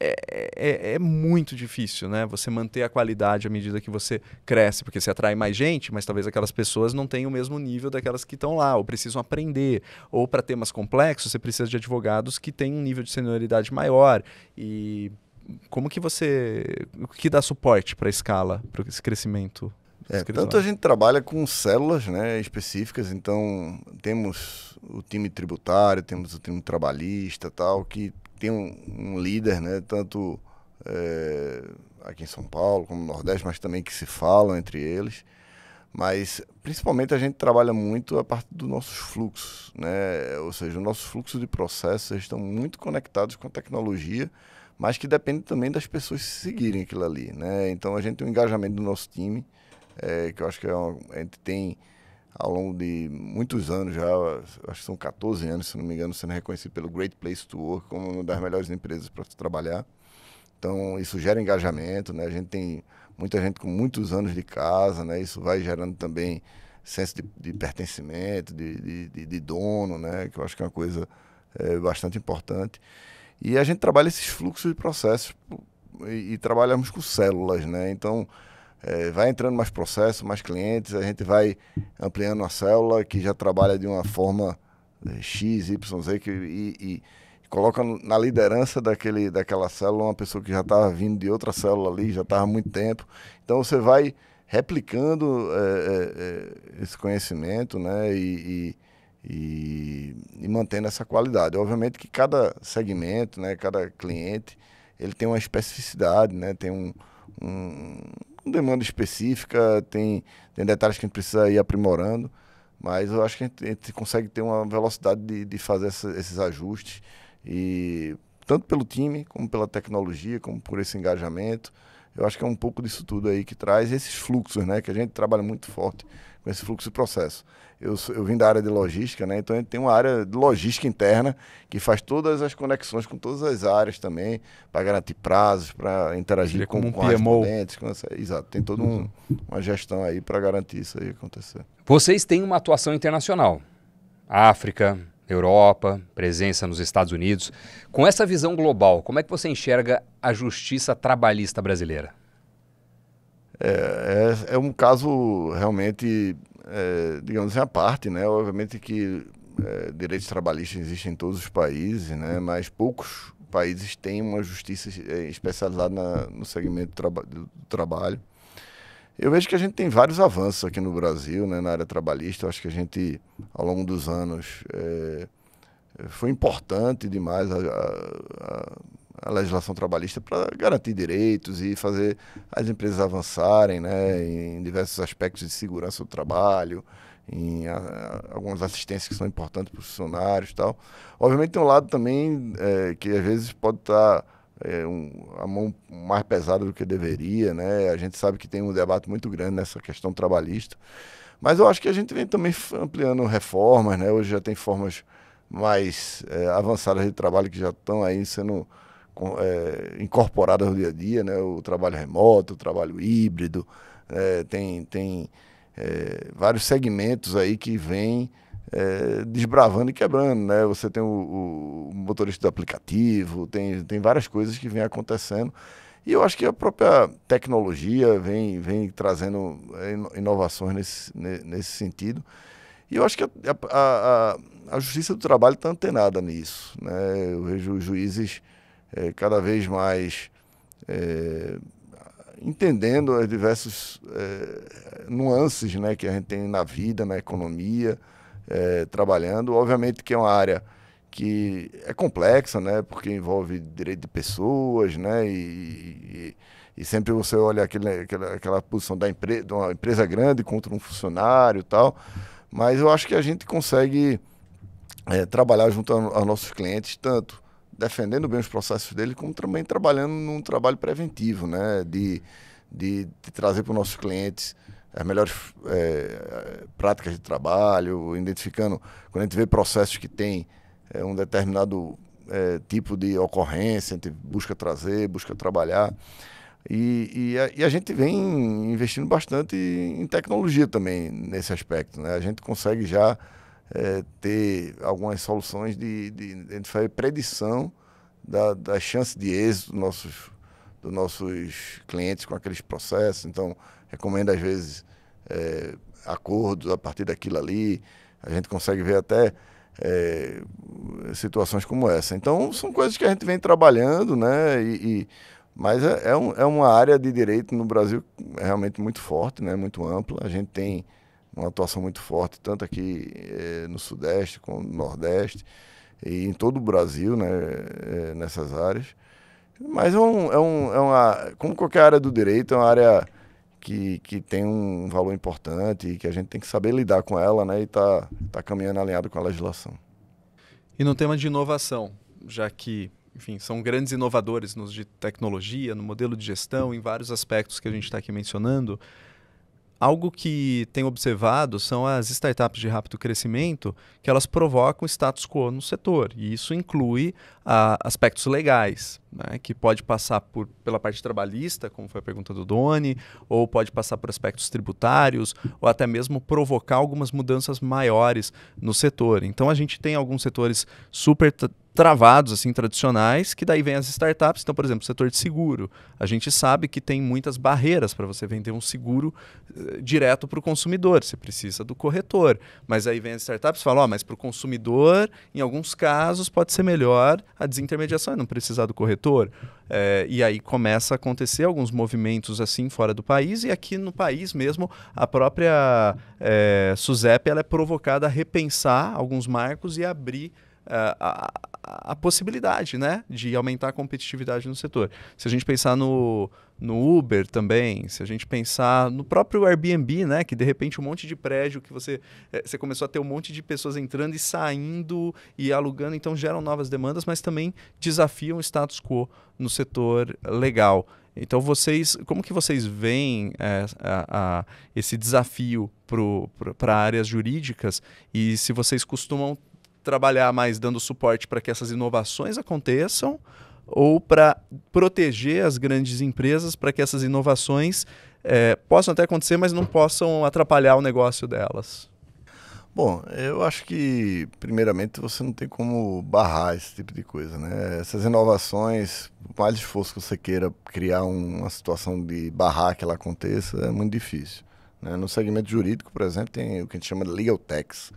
é, é, é, é, muito difícil, né? Você manter a qualidade à medida que você cresce, porque você atrai mais gente, mas talvez aquelas pessoas não tenham o mesmo nível daquelas que estão lá, ou precisam aprender. Ou para temas complexos, você precisa de advogados que têm um nível de senioridade maior. E como que você. O que dá suporte para a escala, para esse crescimento? É, tanto a gente trabalha com células né, específicas, então temos o time tributário, temos o time trabalhista tal, que tem um, um líder, né, tanto é, aqui em São Paulo como no Nordeste, mas também que se falam entre eles. Mas principalmente a gente trabalha muito a parte dos nossos fluxos, né? ou seja, os nossos fluxos de processos estão muito conectados com a tecnologia mas que depende também das pessoas seguirem aquilo ali, né? Então a gente tem um engajamento do nosso time, é, que eu acho que é uma, a gente tem ao longo de muitos anos já, acho que são 14 anos, se não me engano, sendo reconhecido pelo Great Place to Work como uma das melhores empresas para trabalhar. Então isso gera engajamento, né? A gente tem muita gente com muitos anos de casa, né? Isso vai gerando também senso de, de pertencimento, de, de, de, dono, né? Que eu acho que é uma coisa é, bastante importante. E a gente trabalha esses fluxos de processos e, e trabalhamos com células, né? Então, é, vai entrando mais processo, mais clientes, a gente vai ampliando a célula que já trabalha de uma forma é, X, Y, Z e, e, coloca na liderança daquele, daquela célula uma pessoa que já estava tá vindo de outra célula ali, já estava tá há muito tempo. Então, você vai replicando é, é, é esse conhecimento, né? e, e e, e mantendo essa qualidade. Obviamente que cada segmento, né, cada cliente, ele tem uma especificidade, né, tem um, um, uma demanda específica, tem, tem detalhes que a gente precisa ir aprimorando, mas eu acho que a gente, a gente consegue ter uma velocidade de, de fazer essa, esses ajustes, e tanto pelo time, como pela tecnologia, como por esse engajamento, eu acho que é um pouco disso tudo aí que traz esses fluxos, né, que a gente trabalha muito forte com esse fluxo de processo. Eu, eu vim da área de logística, né? então a gente tem uma área de logística interna que faz todas as conexões com todas as áreas também, para garantir prazos, para interagir é com, um com clientes. Exato, tem toda um, uma gestão aí para garantir isso aí acontecer. Vocês têm uma atuação internacional. África, Europa, presença nos Estados Unidos. Com essa visão global, como é que você enxerga a justiça trabalhista brasileira? é, é, é um caso realmente, é, digamos assim, à parte, né? Obviamente que é, direitos trabalhistas existem em todos os países, né? Mas poucos países têm uma justiça é, especializada na, no segmento traba do trabalho. Eu vejo que a gente tem vários avanços aqui no Brasil, né, na área trabalhista. Eu acho que a gente, ao longo dos anos, é, foi importante demais a, a, a a legislação trabalhista para garantir direitos e fazer as empresas avançarem né, em diversos aspectos de segurança do trabalho, em a, algumas assistências que são importantes para os funcionários e tal. Obviamente tem um lado também é, que às vezes pode estar tá, é, um, a mão mais pesada do que deveria, né? A gente sabe que tem um debate muito grande nessa questão trabalhista. Mas eu acho que a gente vem também ampliando reformas, né? Hoje já tem formas mais é, avançadas de trabalho que já estão aí sendo é, incorporadas ao dia a dia, né? o trabalho remoto, o trabalho híbrido, é, tem, tem é, vários segmentos aí que vêm é, desbravando e quebrando. Né? Você tem o, o, motorista do aplicativo, tem, tem várias coisas que vêm acontecendo. E eu acho que a própria tecnologia vem, vem trazendo é, inovações nesse, nesse sentido. E eu acho que a, a, a, a Justiça do Trabalho está antenada nisso. Né? Eu vejo os juízes é, cada vez mais é, entendendo as diversas é, nuances né, que a gente tem na vida, na economia, é, trabalhando. Obviamente que é uma área que é complexa, né, porque envolve direito de pessoas, né, e, e e sempre você olha aquele, aquela, aquela posição da empresa, de uma empresa grande contra um funcionário e tal. Mas eu acho que a gente consegue é, trabalhar junto aos nossos clientes, tanto defendendo bem os processos dele, como também trabalhando num trabalho preventivo, né? De, de, de trazer para os nossos clientes as melhores é, práticas de trabalho, identificando quando a gente vê processos que tem é, um determinado é, tipo de ocorrência, a gente busca trazer, busca trabalhar. E, e, a, e, a, gente vem investindo bastante em tecnologia também nesse aspecto. Né? A gente consegue já é, ter algumas soluções de, de, de, de predição da, da chance de êxito dos nossos, dos nossos clientes com aqueles processos. Então, recomendo às vezes é, acordos a partir daquilo ali. A gente consegue ver até é, situações como essa. Então, são coisas que a gente vem trabalhando, né? E, e mas é, é, um, é uma área de direito no Brasil realmente muito forte, né? muito ampla. A gente tem uma atuação muito forte, tanto aqui eh, no Sudeste como no Nordeste e em todo o Brasil, né, eh, nessas áreas. Mas é, um, é, um, é uma, como qualquer área do direito, é uma área que, que tem um valor importante e que a gente tem que saber lidar com ela né, e tá, tá caminhando alinhado com a legislação. E no tema de inovação, já que enfim, são grandes inovadores nos de tecnologia, no modelo de gestão, em vários aspectos que a gente está aqui mencionando, Algo que tem observado são as startups de rápido crescimento que elas provocam status quo no setor. E isso inclui ah, aspectos legais, né, que pode passar por, pela parte trabalhista, como foi a pergunta do Doni, ou pode passar por aspectos tributários, ou até mesmo provocar algumas mudanças maiores no setor. Então a gente tem alguns setores super travados, assim, tradicionais, que daí vem as startups. Então, por exemplo, o setor de seguro. A gente sabe que tem muitas barreiras para você vender um seguro uh, direto para o consumidor. Você precisa do corretor. Mas aí vem as startups e falam, oh, mas para o consumidor, em alguns casos, pode ser melhor a desintermediação e é não precisar do corretor. É, e aí começa a acontecer alguns movimentos assim fora do país e aqui no país mesmo a própria é, eh, SUSEP ela é provocada a repensar alguns marcos e abrir a, a possibilidade né, de aumentar a competitividade no setor. Se a gente pensar no, no Uber também, se a gente pensar no próprio Airbnb, né, que de repente um monte de prédio que você, é, você começou a ter um monte de pessoas entrando e saindo e alugando, então geram novas demandas, mas também desafiam o status quo no setor legal. Então vocês, como que vocês veem é, a, a, esse desafio para áreas jurídicas e se vocês costumam trabalhar mais dando suporte para que essas inovações aconteçam ou para proteger as grandes empresas para que essas inovações é, possam até acontecer, mas não possam atrapalhar o negócio delas? Bom, eu acho que, primeiramente, você não tem como barrar esse tipo de coisa, né? Essas inovações, por mais esforço que você queira criar uma situação de barrar que ela aconteça, é muito difícil. Né? No segmento jurídico, por exemplo, tem o que a gente chama de legal tax,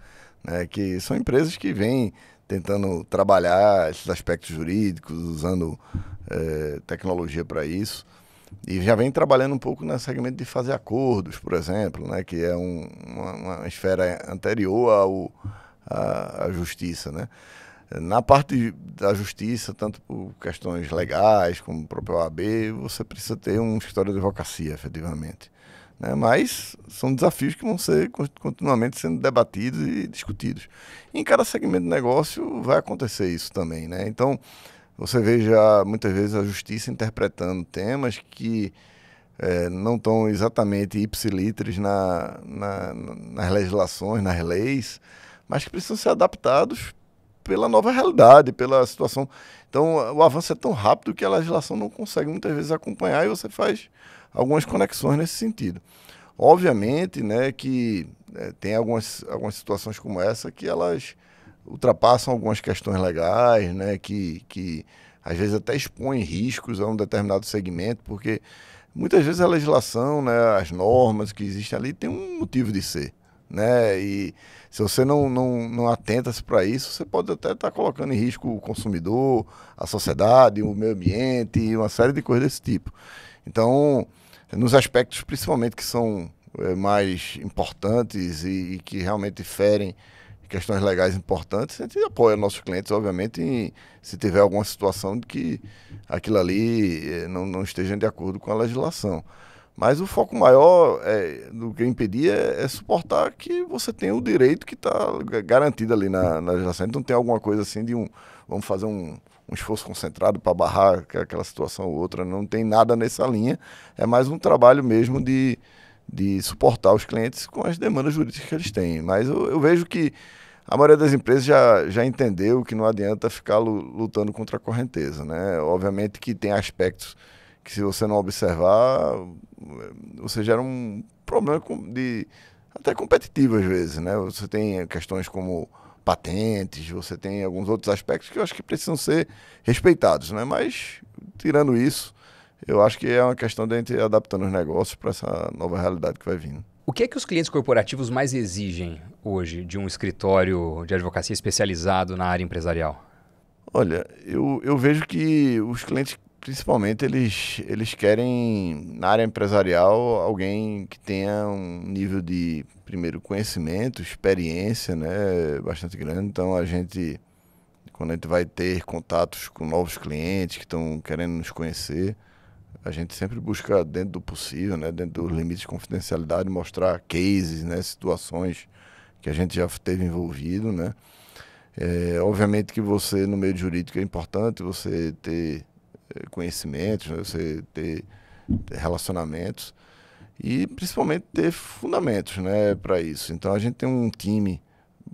né, que são empresas que vêm tentando trabalhar esses aspectos jurídicos, usando é, tecnologia para isso. E já vem trabalhando um pouco nesse segmento de fazer acordos, por exemplo, né, que é um, uma, uma, esfera anterior ao, à, à justiça. Né? Na parte da justiça, tanto por questões legais como o próprio OAB, você precisa ter um história de advocacia, efetivamente. Né? Mas são desafios que vão ser continuamente sendo debatidos e discutidos. E em cada segmento de negócio vai acontecer isso também. Né? Então, você veja muitas vezes a justiça interpretando temas que é, não estão exatamente ipsilíteres na, na, nas legislações, nas leis, mas que precisam ser adaptados pela nova realidade, pela situação. Então, o avanço é tão rápido que a legislação não consegue muitas vezes acompanhar e você faz algumas conexões nesse sentido. Obviamente, né, que é, tem algumas, algumas situações como essa que elas ultrapassam algumas questões legais, né, que, que às vezes até expõem riscos a um determinado segmento, porque muitas vezes a legislação, né, as normas que existem ali tem um motivo de ser, né, e se você não, não, não atenta-se para isso, você pode até estar tá colocando em risco o consumidor, a sociedade, o meio ambiente, uma série de coisas desse tipo. Então, nos aspectos principalmente que são eh, mais importantes e, e que realmente ferem questões legais importantes, a gente apoia nossos clientes, obviamente, em, se tiver alguma situação de que aquilo ali eh, não, não esteja de acordo com a legislação. Mas o foco maior é, do que impedir é, é, suportar que você tenha o direito que está garantido ali na, na legislação. Então tem alguma coisa assim de um. Vamos fazer um, um esforço concentrado para barrar aquela situação ou outra. Não tem nada nessa linha. É mais um trabalho mesmo de, de suportar os clientes com as demandas jurídicas que eles têm. Mas eu, eu vejo que a maioria das empresas já, já entendeu que não adianta ficar lutando contra a correnteza. Né? Obviamente que tem aspectos que se você não observar, você gera um problema de até competitivo às vezes, né? Você tem questões como patentes, você tem alguns outros aspectos que eu acho que precisam ser respeitados, né? Mas tirando isso, eu acho que é uma questão de a gente ir adaptando os negócios para essa nova realidade que vai vindo. O que é que os clientes corporativos mais exigem hoje de um escritório de advocacia especializado na área empresarial? Olha, eu, eu vejo que os clientes principalmente eles, eles querem, na área empresarial, alguém que tenha um nível de, primeiro, conhecimento, experiência, né, bastante grande. Então, a gente, quando a gente vai ter contatos com novos clientes que estão querendo nos conhecer, a gente sempre busca, dentro do possível, né, dentro dos limites de confidencialidade, mostrar cases, né, situações que a gente já teve envolvido, né. É, obviamente que você, no meio jurídico, é importante você ter eh, conhecimentos, né? você ter, ter relacionamentos e principalmente ter fundamentos né, para isso. Então a gente tem um time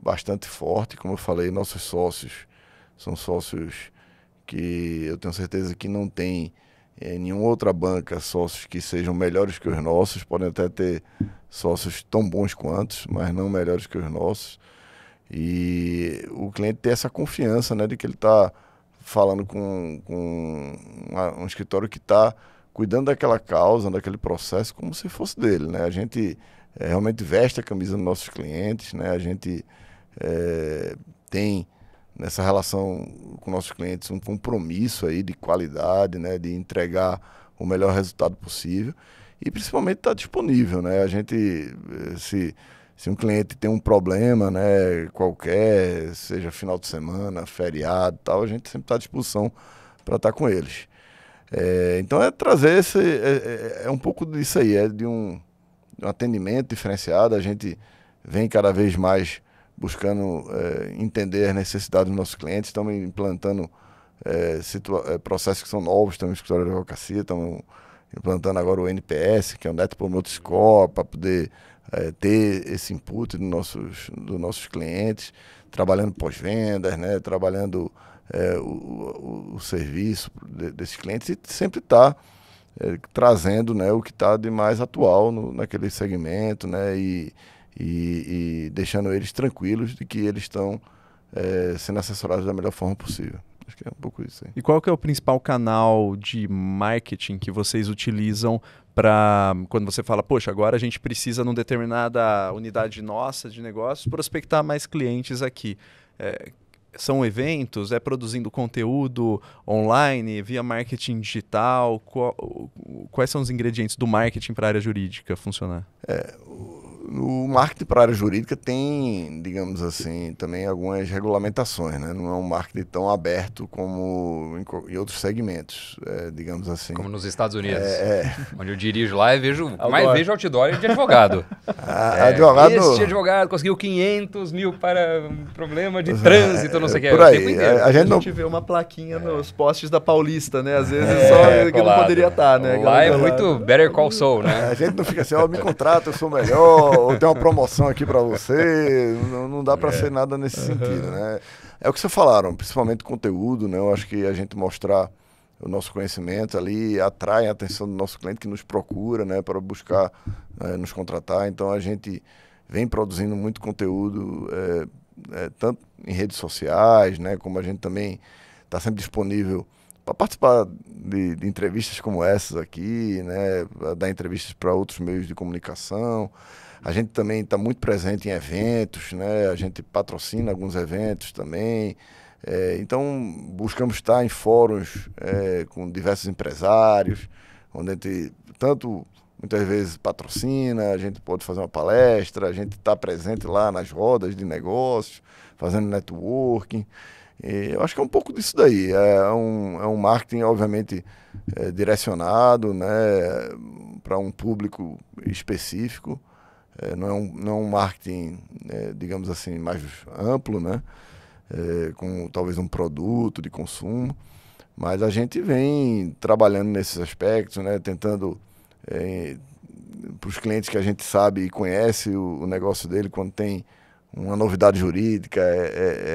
bastante forte, como eu falei, nossos sócios são sócios que eu tenho certeza que não tem em eh, nenhuma outra banca sócios que sejam melhores que os nossos, podem até ter sócios tão bons quanto, mas não melhores que os nossos. E o cliente tem essa confiança né, de que ele está falando com, com uma, um escritório que está cuidando daquela causa, daquele processo, como se fosse dele. Né? A gente é, realmente veste a camisa dos nossos clientes, né? a gente é, tem nessa relação com nossos clientes um compromisso aí de qualidade, né? de entregar o melhor resultado possível e principalmente está disponível. Né? A gente eh, se se um cliente tem um problema, né, qualquer, seja final de semana, feriado tal, a gente sempre está à disposição para estar tá com eles. É, então é trazer esse, é, é, é um pouco disso aí, é de um, um, atendimento diferenciado, a gente vem cada vez mais buscando é, entender as necessidades dos nossos clientes, estamos implantando é, é, processos que são novos, estamos no escritório de advocacia, estamos implantando agora o NPS, que é o Net Promoter Score, para poder é, ter esse input dos nossos, dos nossos clientes, trabalhando pós-vendas, né, trabalhando é, o, o, o, serviço de, desses clientes e sempre estar tá, é, trazendo né, o que está de mais atual no, naquele segmento né, e, e, e, deixando eles tranquilos de que eles estão sendo assessorados da melhor forma possível. Acho que é um pouco isso. Aí. E qual que é o principal canal de marketing que vocês utilizam para quando você fala, poxa, agora a gente precisa, numa determinada unidade nossa de negócios, prospectar mais clientes aqui. É, são eventos? É produzindo conteúdo online, via marketing digital? Qual, quais são os ingredientes do marketing para a área jurídica funcionar? É, o no marketing para a área jurídica tem, digamos assim, também algumas regulamentações, né? Não é um marketing tão aberto como em, em outros segmentos, é, digamos assim. Como nos Estados Unidos, é, é. onde eu dirijo lá e vejo, mais vejo outdoor de advogado. [LAUGHS] a, é. advogado. Este advogado conseguiu 500 mil para um problema de é, trânsito, não sei o que. Por aí, a, a, gente não... a gente vê uma plaquinha nos postes da Paulista, né? Às vezes só que não poderia estar, tá, né? Lá é muito Better Call Saul, né? A gente não fica assim, ó, oh, me contrata, eu sou melhor ó, tem uma promoção aqui para você. Não, não dá para é. ser nada nesse uhum. sentido, né? É o que vocês falaram, principalmente conteúdo, né? Eu acho que a gente mostrar o nosso conhecimento ali atrai a atenção do nosso cliente que nos procura, né, para buscar né? nos contratar. Então a gente vem produzindo muito conteúdo, é, é, tanto em redes sociais, né, como a gente também está sempre disponível para participar de, de, entrevistas como essas aqui, né, dar entrevistas para outros meios de comunicação. A gente também está muito presente em eventos, né? A gente patrocina alguns eventos também. É, então, buscamos estar em fóruns é, com diversos empresários, onde a gente tanto muitas vezes patrocina, a gente pode fazer uma palestra, a gente está presente lá nas rodas de negócios, fazendo networking. E eu acho que é um pouco disso daí. É, é um, é um marketing, obviamente, é, direcionado né, para um público específico. É, não, é um, não é um marketing, é, digamos assim, mais amplo, né? É, com talvez um produto de consumo. Mas a gente vem trabalhando nesses aspectos, né? Tentando é, para os clientes que a gente sabe e conhece o, o negócio dele quando tem uma novidade jurídica, é, é,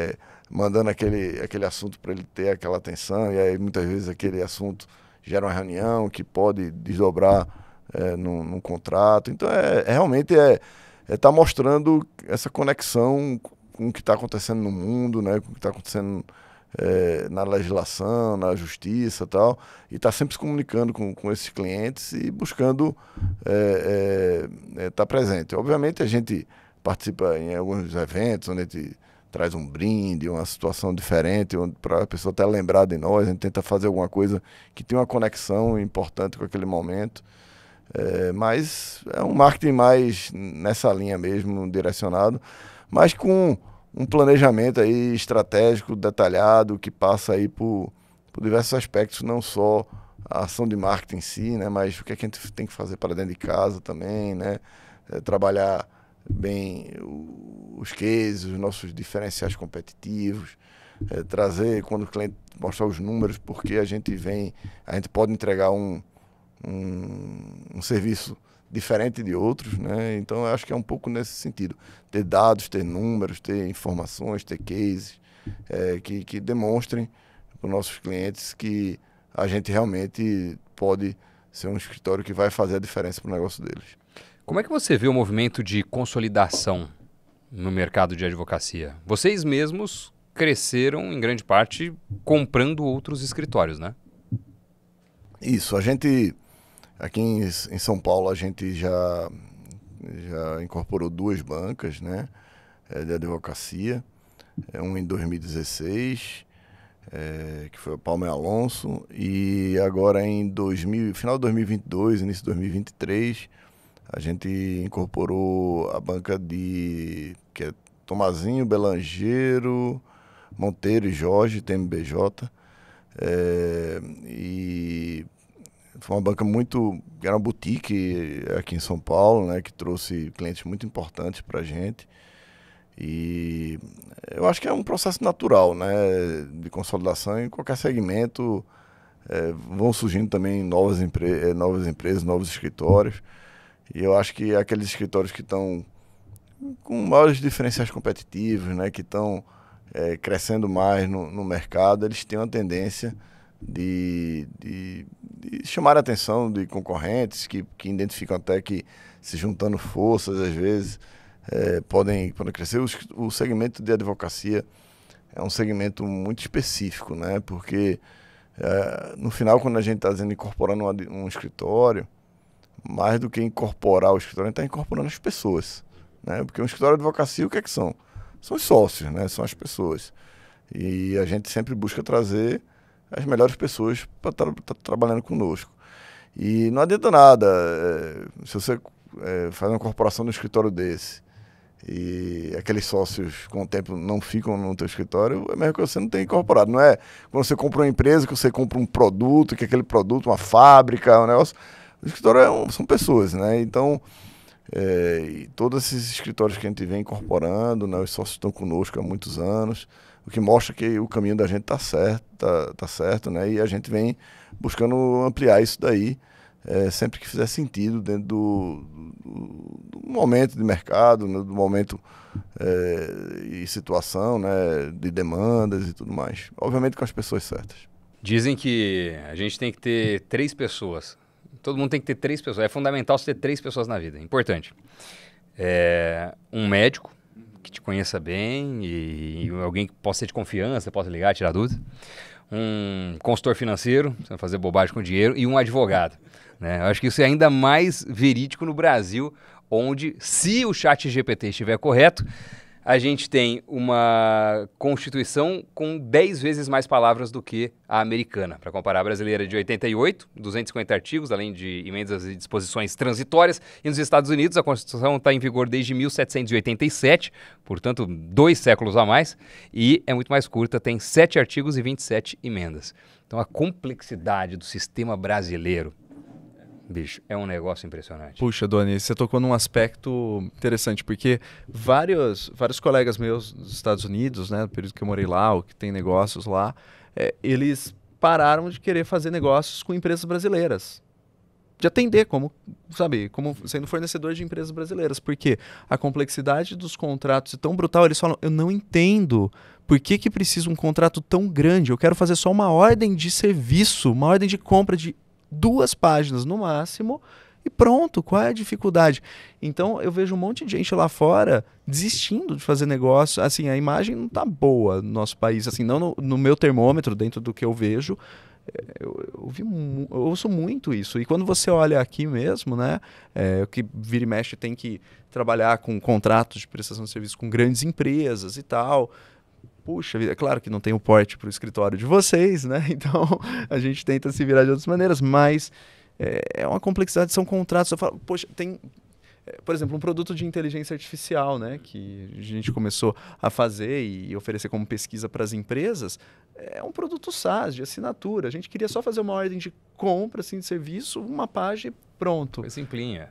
é, mandando aquele, aquele assunto para ele ter aquela atenção, e aí muitas vezes aquele assunto gera uma reunião que pode desdobrar é, num, num, contrato. Então, é, é realmente é está é tá mostrando essa conexão com o que está acontecendo no mundo, né? com o que está acontecendo é, na legislação, na justiça e tal, e está sempre se comunicando com, com esses clientes e buscando estar é, é, é, tá presente. Obviamente a gente participa em alguns eventos onde a gente traz um brinde, uma situação diferente, para a pessoa até lembrar de nós, a gente tenta fazer alguma coisa que tenha uma conexão importante com aquele momento. É, mas é um marketing mais nessa linha mesmo, direcionado, mas com um planejamento aí estratégico, detalhado, que passa aí por, por diversos aspectos, não só a ação de marketing em si, né, mas o que, é que a gente tem que fazer para dentro de casa também, né, é, trabalhar bem os cases, os nossos diferenciais competitivos, é, trazer quando o cliente mostrar os números, porque a gente vem, a gente pode entregar um, um, um serviço diferente de outros, né? Então eu acho que é um pouco nesse sentido, ter dados, ter números, ter informações, ter cases é, que, que demonstrem para os nossos clientes que a gente realmente pode ser um escritório que vai fazer a diferença para o negócio deles. Como é que você vê o movimento de consolidação no mercado de advocacia? Vocês mesmos cresceram em grande parte comprando outros escritórios, né? Isso, a gente Aqui em, em São Paulo a gente já, já incorporou duas bancas né, é, de advocacia, é, uma em 2016, é, que foi o Palme Alonso, e agora em 2000, final de 2022, início de 2023, a gente incorporou a banca de que é Tomazinho, Belangeiro, Monteiro e Jorge, TMBJ. É, e foi uma banca muito. Era uma boutique aqui em São Paulo, né? Que trouxe clientes muito importantes para a gente. E eu acho que é um processo natural, né? De consolidação em qualquer segmento. É, vão surgindo também novas, empresas eh, novas empresas, novos escritórios. E eu acho que aqueles escritórios que estão com maiores diferenciais competitivos, né? Que estão é, eh, crescendo mais no, no mercado, eles têm uma tendência de, de, de chamar a atenção de concorrentes que, que identificam até que se juntando forças, às vezes, é, podem, podem crescer. O, o segmento de advocacia é um segmento muito específico, né? Porque é, no final, quando a gente está dizendo incorporando um, um, escritório, mais do que incorporar o escritório, a gente está incorporando as pessoas, né? Porque um escritório de advocacia, o que é que são? São os sócios, né? São as pessoas. E a gente sempre busca trazer as melhores pessoas para estar tá trabalhando conosco. E não adianta nada é, se você é, faz uma corporação no escritório desse e aqueles sócios com o tempo não ficam no teu escritório, é melhor que você não tem incorporado. Não é quando você compra uma empresa que você compra um produto, que aquele produto, uma fábrica, um negócio. O escritório é um, são pessoas, né? Então, é, todos esses escritórios que a gente vem incorporando, né, os sócios estão conosco há muitos anos o que mostra que o caminho da gente está certo, tá, tá, certo, né? E a gente vem buscando ampliar isso daí é, sempre que fizer sentido dentro do, do, do momento de mercado, né? do momento é, e situação, né? De demandas e tudo mais. Obviamente com as pessoas certas. Dizem que a gente tem que ter três pessoas. Todo mundo tem que ter três pessoas. É fundamental você ter três pessoas na vida. É importante. É, um médico, que te conheça bem e, e alguém que possa ser de confiança, possa ligar, tirar dúvida. Um consultor financeiro, vai fazer bobagem com dinheiro, e um advogado. Né? Eu acho que isso é ainda mais verídico no Brasil, onde, se o chat GPT estiver correto, a gente tem uma Constituição com 10 vezes mais palavras do que a americana. Para comparar, a brasileira é de 88, 250 artigos, além de emendas e disposições transitórias. E nos Estados Unidos, a Constituição está em vigor desde 1787, portanto, dois séculos a mais, e é muito mais curta, tem 7 artigos e 27 emendas. Então, a complexidade do sistema brasileiro Bicho, é um negócio impressionante. Puxa, Doni, você tocou num aspecto interessante, porque vários, vários colegas meus dos Estados Unidos, né, no período que eu morei lá, ou que tem negócios lá, é, eles pararam de querer fazer negócios com empresas brasileiras. De atender como, sabe, como sendo fornecedor de empresas brasileiras. Porque a complexidade dos contratos é tão brutal, eles falam, eu não entendo por que, que precisa um contrato tão grande? Eu quero fazer só uma ordem de serviço, uma ordem de compra de duas páginas no máximo e pronto, qual é a dificuldade? Então eu vejo um monte de gente lá fora desistindo de fazer negócio, assim, a imagem não tá boa no nosso país, assim, não no, no meu termômetro, dentro do que eu vejo, é, eu, eu, eu, ouço muito isso. E quando você olha aqui mesmo, né? É, que vira e mexe tem que trabalhar com contratos de prestação de serviço com grandes empresas e tal puxa vida, é claro que não tem o porte para o escritório de vocês, né? [LAUGHS] Então a gente tenta se virar de outras maneiras, mas eh, é, uma complexidade, são contratos. Eu falo, poxa, tem eh, por exemplo, um produto de inteligência artificial, né, que a gente começou a fazer e oferecer como pesquisa para as empresas, é um produto SaaS de assinatura. A gente queria só fazer uma ordem de compra assim de serviço, uma página e pronto. Foi simplinha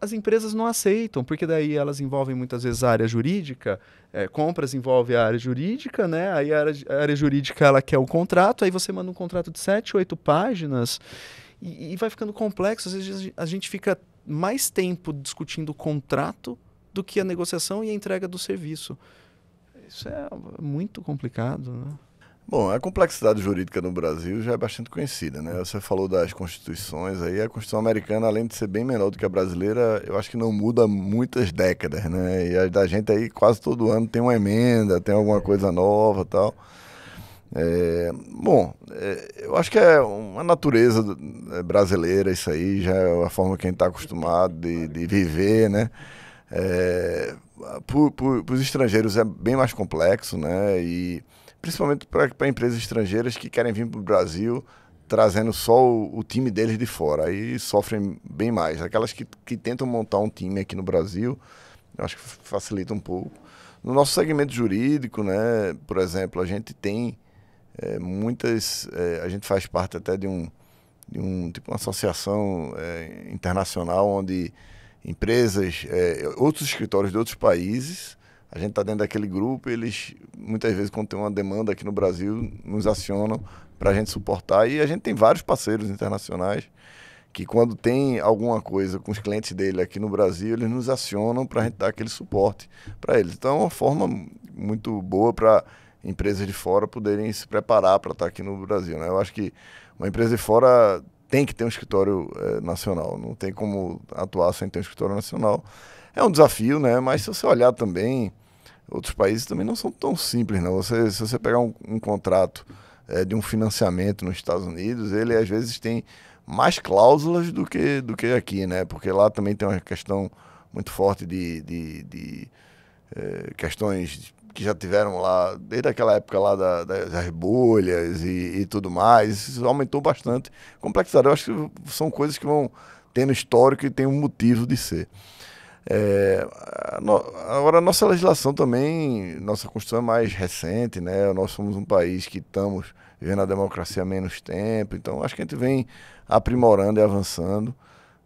as empresas não aceitam, porque daí elas envolvem muitas vezes a área jurídica, é, compras envolve a área jurídica, né? Aí a área, a área, jurídica ela quer o contrato, aí você manda um contrato de sete, oito páginas e, e vai ficando complexo. Às vezes a gente fica mais tempo discutindo o contrato do que a negociação e a entrega do serviço. Isso é muito complicado, né? Bom, a complexidade jurídica no Brasil já é bastante conhecida, né? Você falou das constituições aí, a Constituição americana, além de ser bem menor do que a brasileira, eu acho que não muda muitas décadas, né? E a da gente aí quase todo ano tem uma emenda, tem alguma coisa nova tal. É, bom, é, eu acho que é uma natureza é, brasileira isso aí, já é a forma que a gente está acostumado de, de viver, né? É, para os estrangeiros é bem mais complexo, né? E principalmente para empresas estrangeiras que querem vir para o Brasil trazendo só o, o, time deles de fora. Aí sofrem bem mais. Aquelas que, que tentam montar um time aqui no Brasil, eu acho que facilita um pouco. No nosso segmento jurídico, né, por exemplo, a gente tem é, muitas. É, a gente faz parte até de um, de um tipo uma associação é, internacional onde empresas, outros escritórios de outros países a gente está dentro daquele grupo, eles muitas vezes, quando tem uma demanda aqui no Brasil, nos acionam para a gente suportar. E a gente tem vários parceiros internacionais que, quando tem alguma coisa com os clientes dele aqui no Brasil, eles nos acionam para a gente dar aquele suporte para eles. Então, é uma forma muito boa para empresas de fora poderem se preparar para estar tá aqui no Brasil. Né? Eu acho que uma empresa de fora tem que ter um escritório eh, nacional, não tem como atuar sem ter um escritório nacional. É um desafio, né? Mas se você olhar também, outros países também não são tão simples, não. Você, se você pegar um, um contrato é, de um financiamento nos Estados Unidos, ele às vezes tem mais cláusulas do que, do que aqui, né? Porque lá também tem uma questão muito forte de, de, de é, questões que já tiveram lá, desde aquela época lá da, das bolhas e, e, tudo mais, isso aumentou bastante. Complexidade, eu acho que são coisas que vão tendo histórico e tem um motivo de ser. É, agora, a nossa legislação também, nossa Constituição é mais recente, né? Nós somos um país que estamos vivendo a democracia há menos tempo, então acho que a gente vem aprimorando e avançando.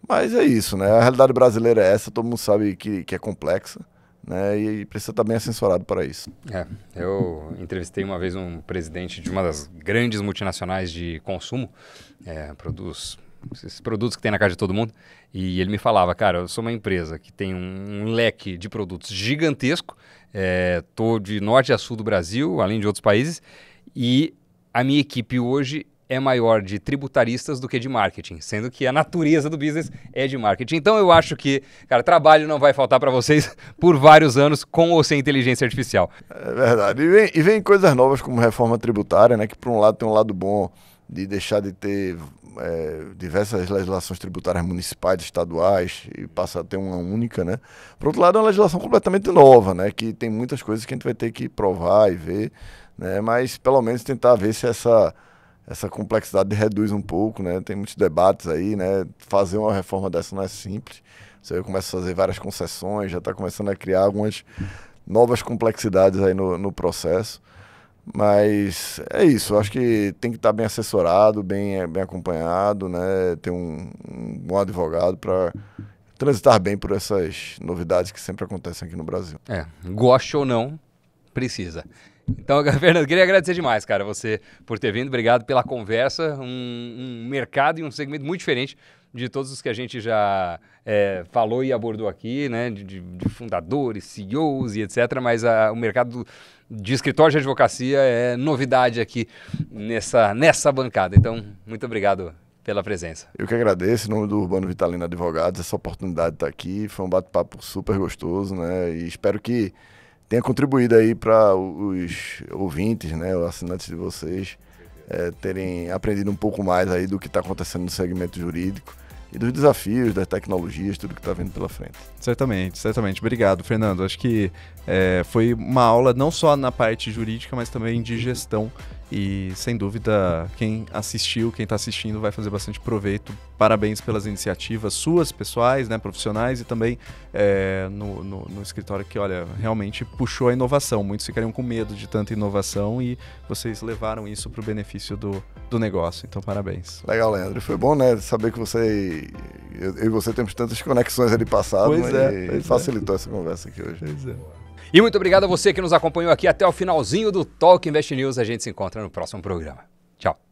Mas é isso, né? A realidade brasileira é essa, todo mundo sabe que, que é complexa. Né, e precisa estar bem assessorado para isso. É, eu entrevistei uma vez um presidente de uma das grandes multinacionais de consumo, é, produz esses produtos que tem na casa de todo mundo. E ele me falava, cara, eu sou uma empresa que tem um, um leque de produtos gigantesco, estou eh, é, de norte a sul do Brasil, além de outros países, e a minha equipe hoje é maior de tributaristas do que de marketing, sendo que a natureza do business é de marketing. Então eu acho que, cara, trabalho não vai faltar para vocês [LAUGHS] por vários anos com ou sem inteligência artificial. É verdade. E vem, e vem coisas novas como reforma tributária, né, que por um lado tem um lado bom de deixar de ter é, diversas legislações tributárias municipais, estaduais, e passa a ter uma única, né? Por outro lado, é uma legislação completamente nova, né? Que tem muitas coisas que a gente vai ter que provar e ver, né? Mas pelo menos tentar ver se essa, essa complexidade reduz um pouco, né? Tem muitos debates aí, né? Fazer uma reforma dessa não é simples. Você começa a fazer várias concessões, já está começando a criar algumas novas complexidades aí no, no processo. Mas é isso, acho que tem que estar tá bem assessorado, bem, eh, bem acompanhado, né? ter um, um bom advogado para transitar bem por essas novidades que sempre acontecem aqui no Brasil. É, goste ou não, precisa. Então, [LAUGHS] Fernando, queria agradecer demais, cara, você por ter vindo. Obrigado pela conversa. Um, um mercado e um segmento muito diferente de todos os que a gente já é, falou e abordou aqui, né? De, de, fundadores, CEOs e etc. Mas a, o mercado de escritório de advocacia é novidade aqui nessa, nessa bancada. Então, muito obrigado pela presença. Eu que agradeço, em nome do Urbano Vitalino Advogados, essa oportunidade de estar aqui. Foi um bate-papo super gostoso, né? E espero que tenha contribuído aí para os ouvintes, né? Os assinantes de vocês. É, terem aprendido um pouco mais aí do que está acontecendo no segmento jurídico e dos desafios, das tecnologias, tudo que está vindo pela frente. Certamente, certamente. Obrigado, Fernando. Acho que é, foi uma aula não só na parte jurídica, mas também de gestão e sem dúvida, quem assistiu, quem está assistindo, vai fazer bastante proveito. Parabéns pelas iniciativas suas, pessoais, né, profissionais e também é, no, no, no, escritório que, olha, realmente puxou a inovação. Muitos ficariam com medo de tanta inovação e vocês levaram isso para o benefício do, do negócio. Então, parabéns. Legal, Leandro. Foi bom, né, saber que você eu e você temos tantas conexões ali passado né, é, pois é, pois facilitou é. essa conversa aqui hoje. Pois é. E muito obrigado a você que nos acompanhou aqui até o finalzinho do Talk Invest News. A gente se encontra no próximo programa. Tchau.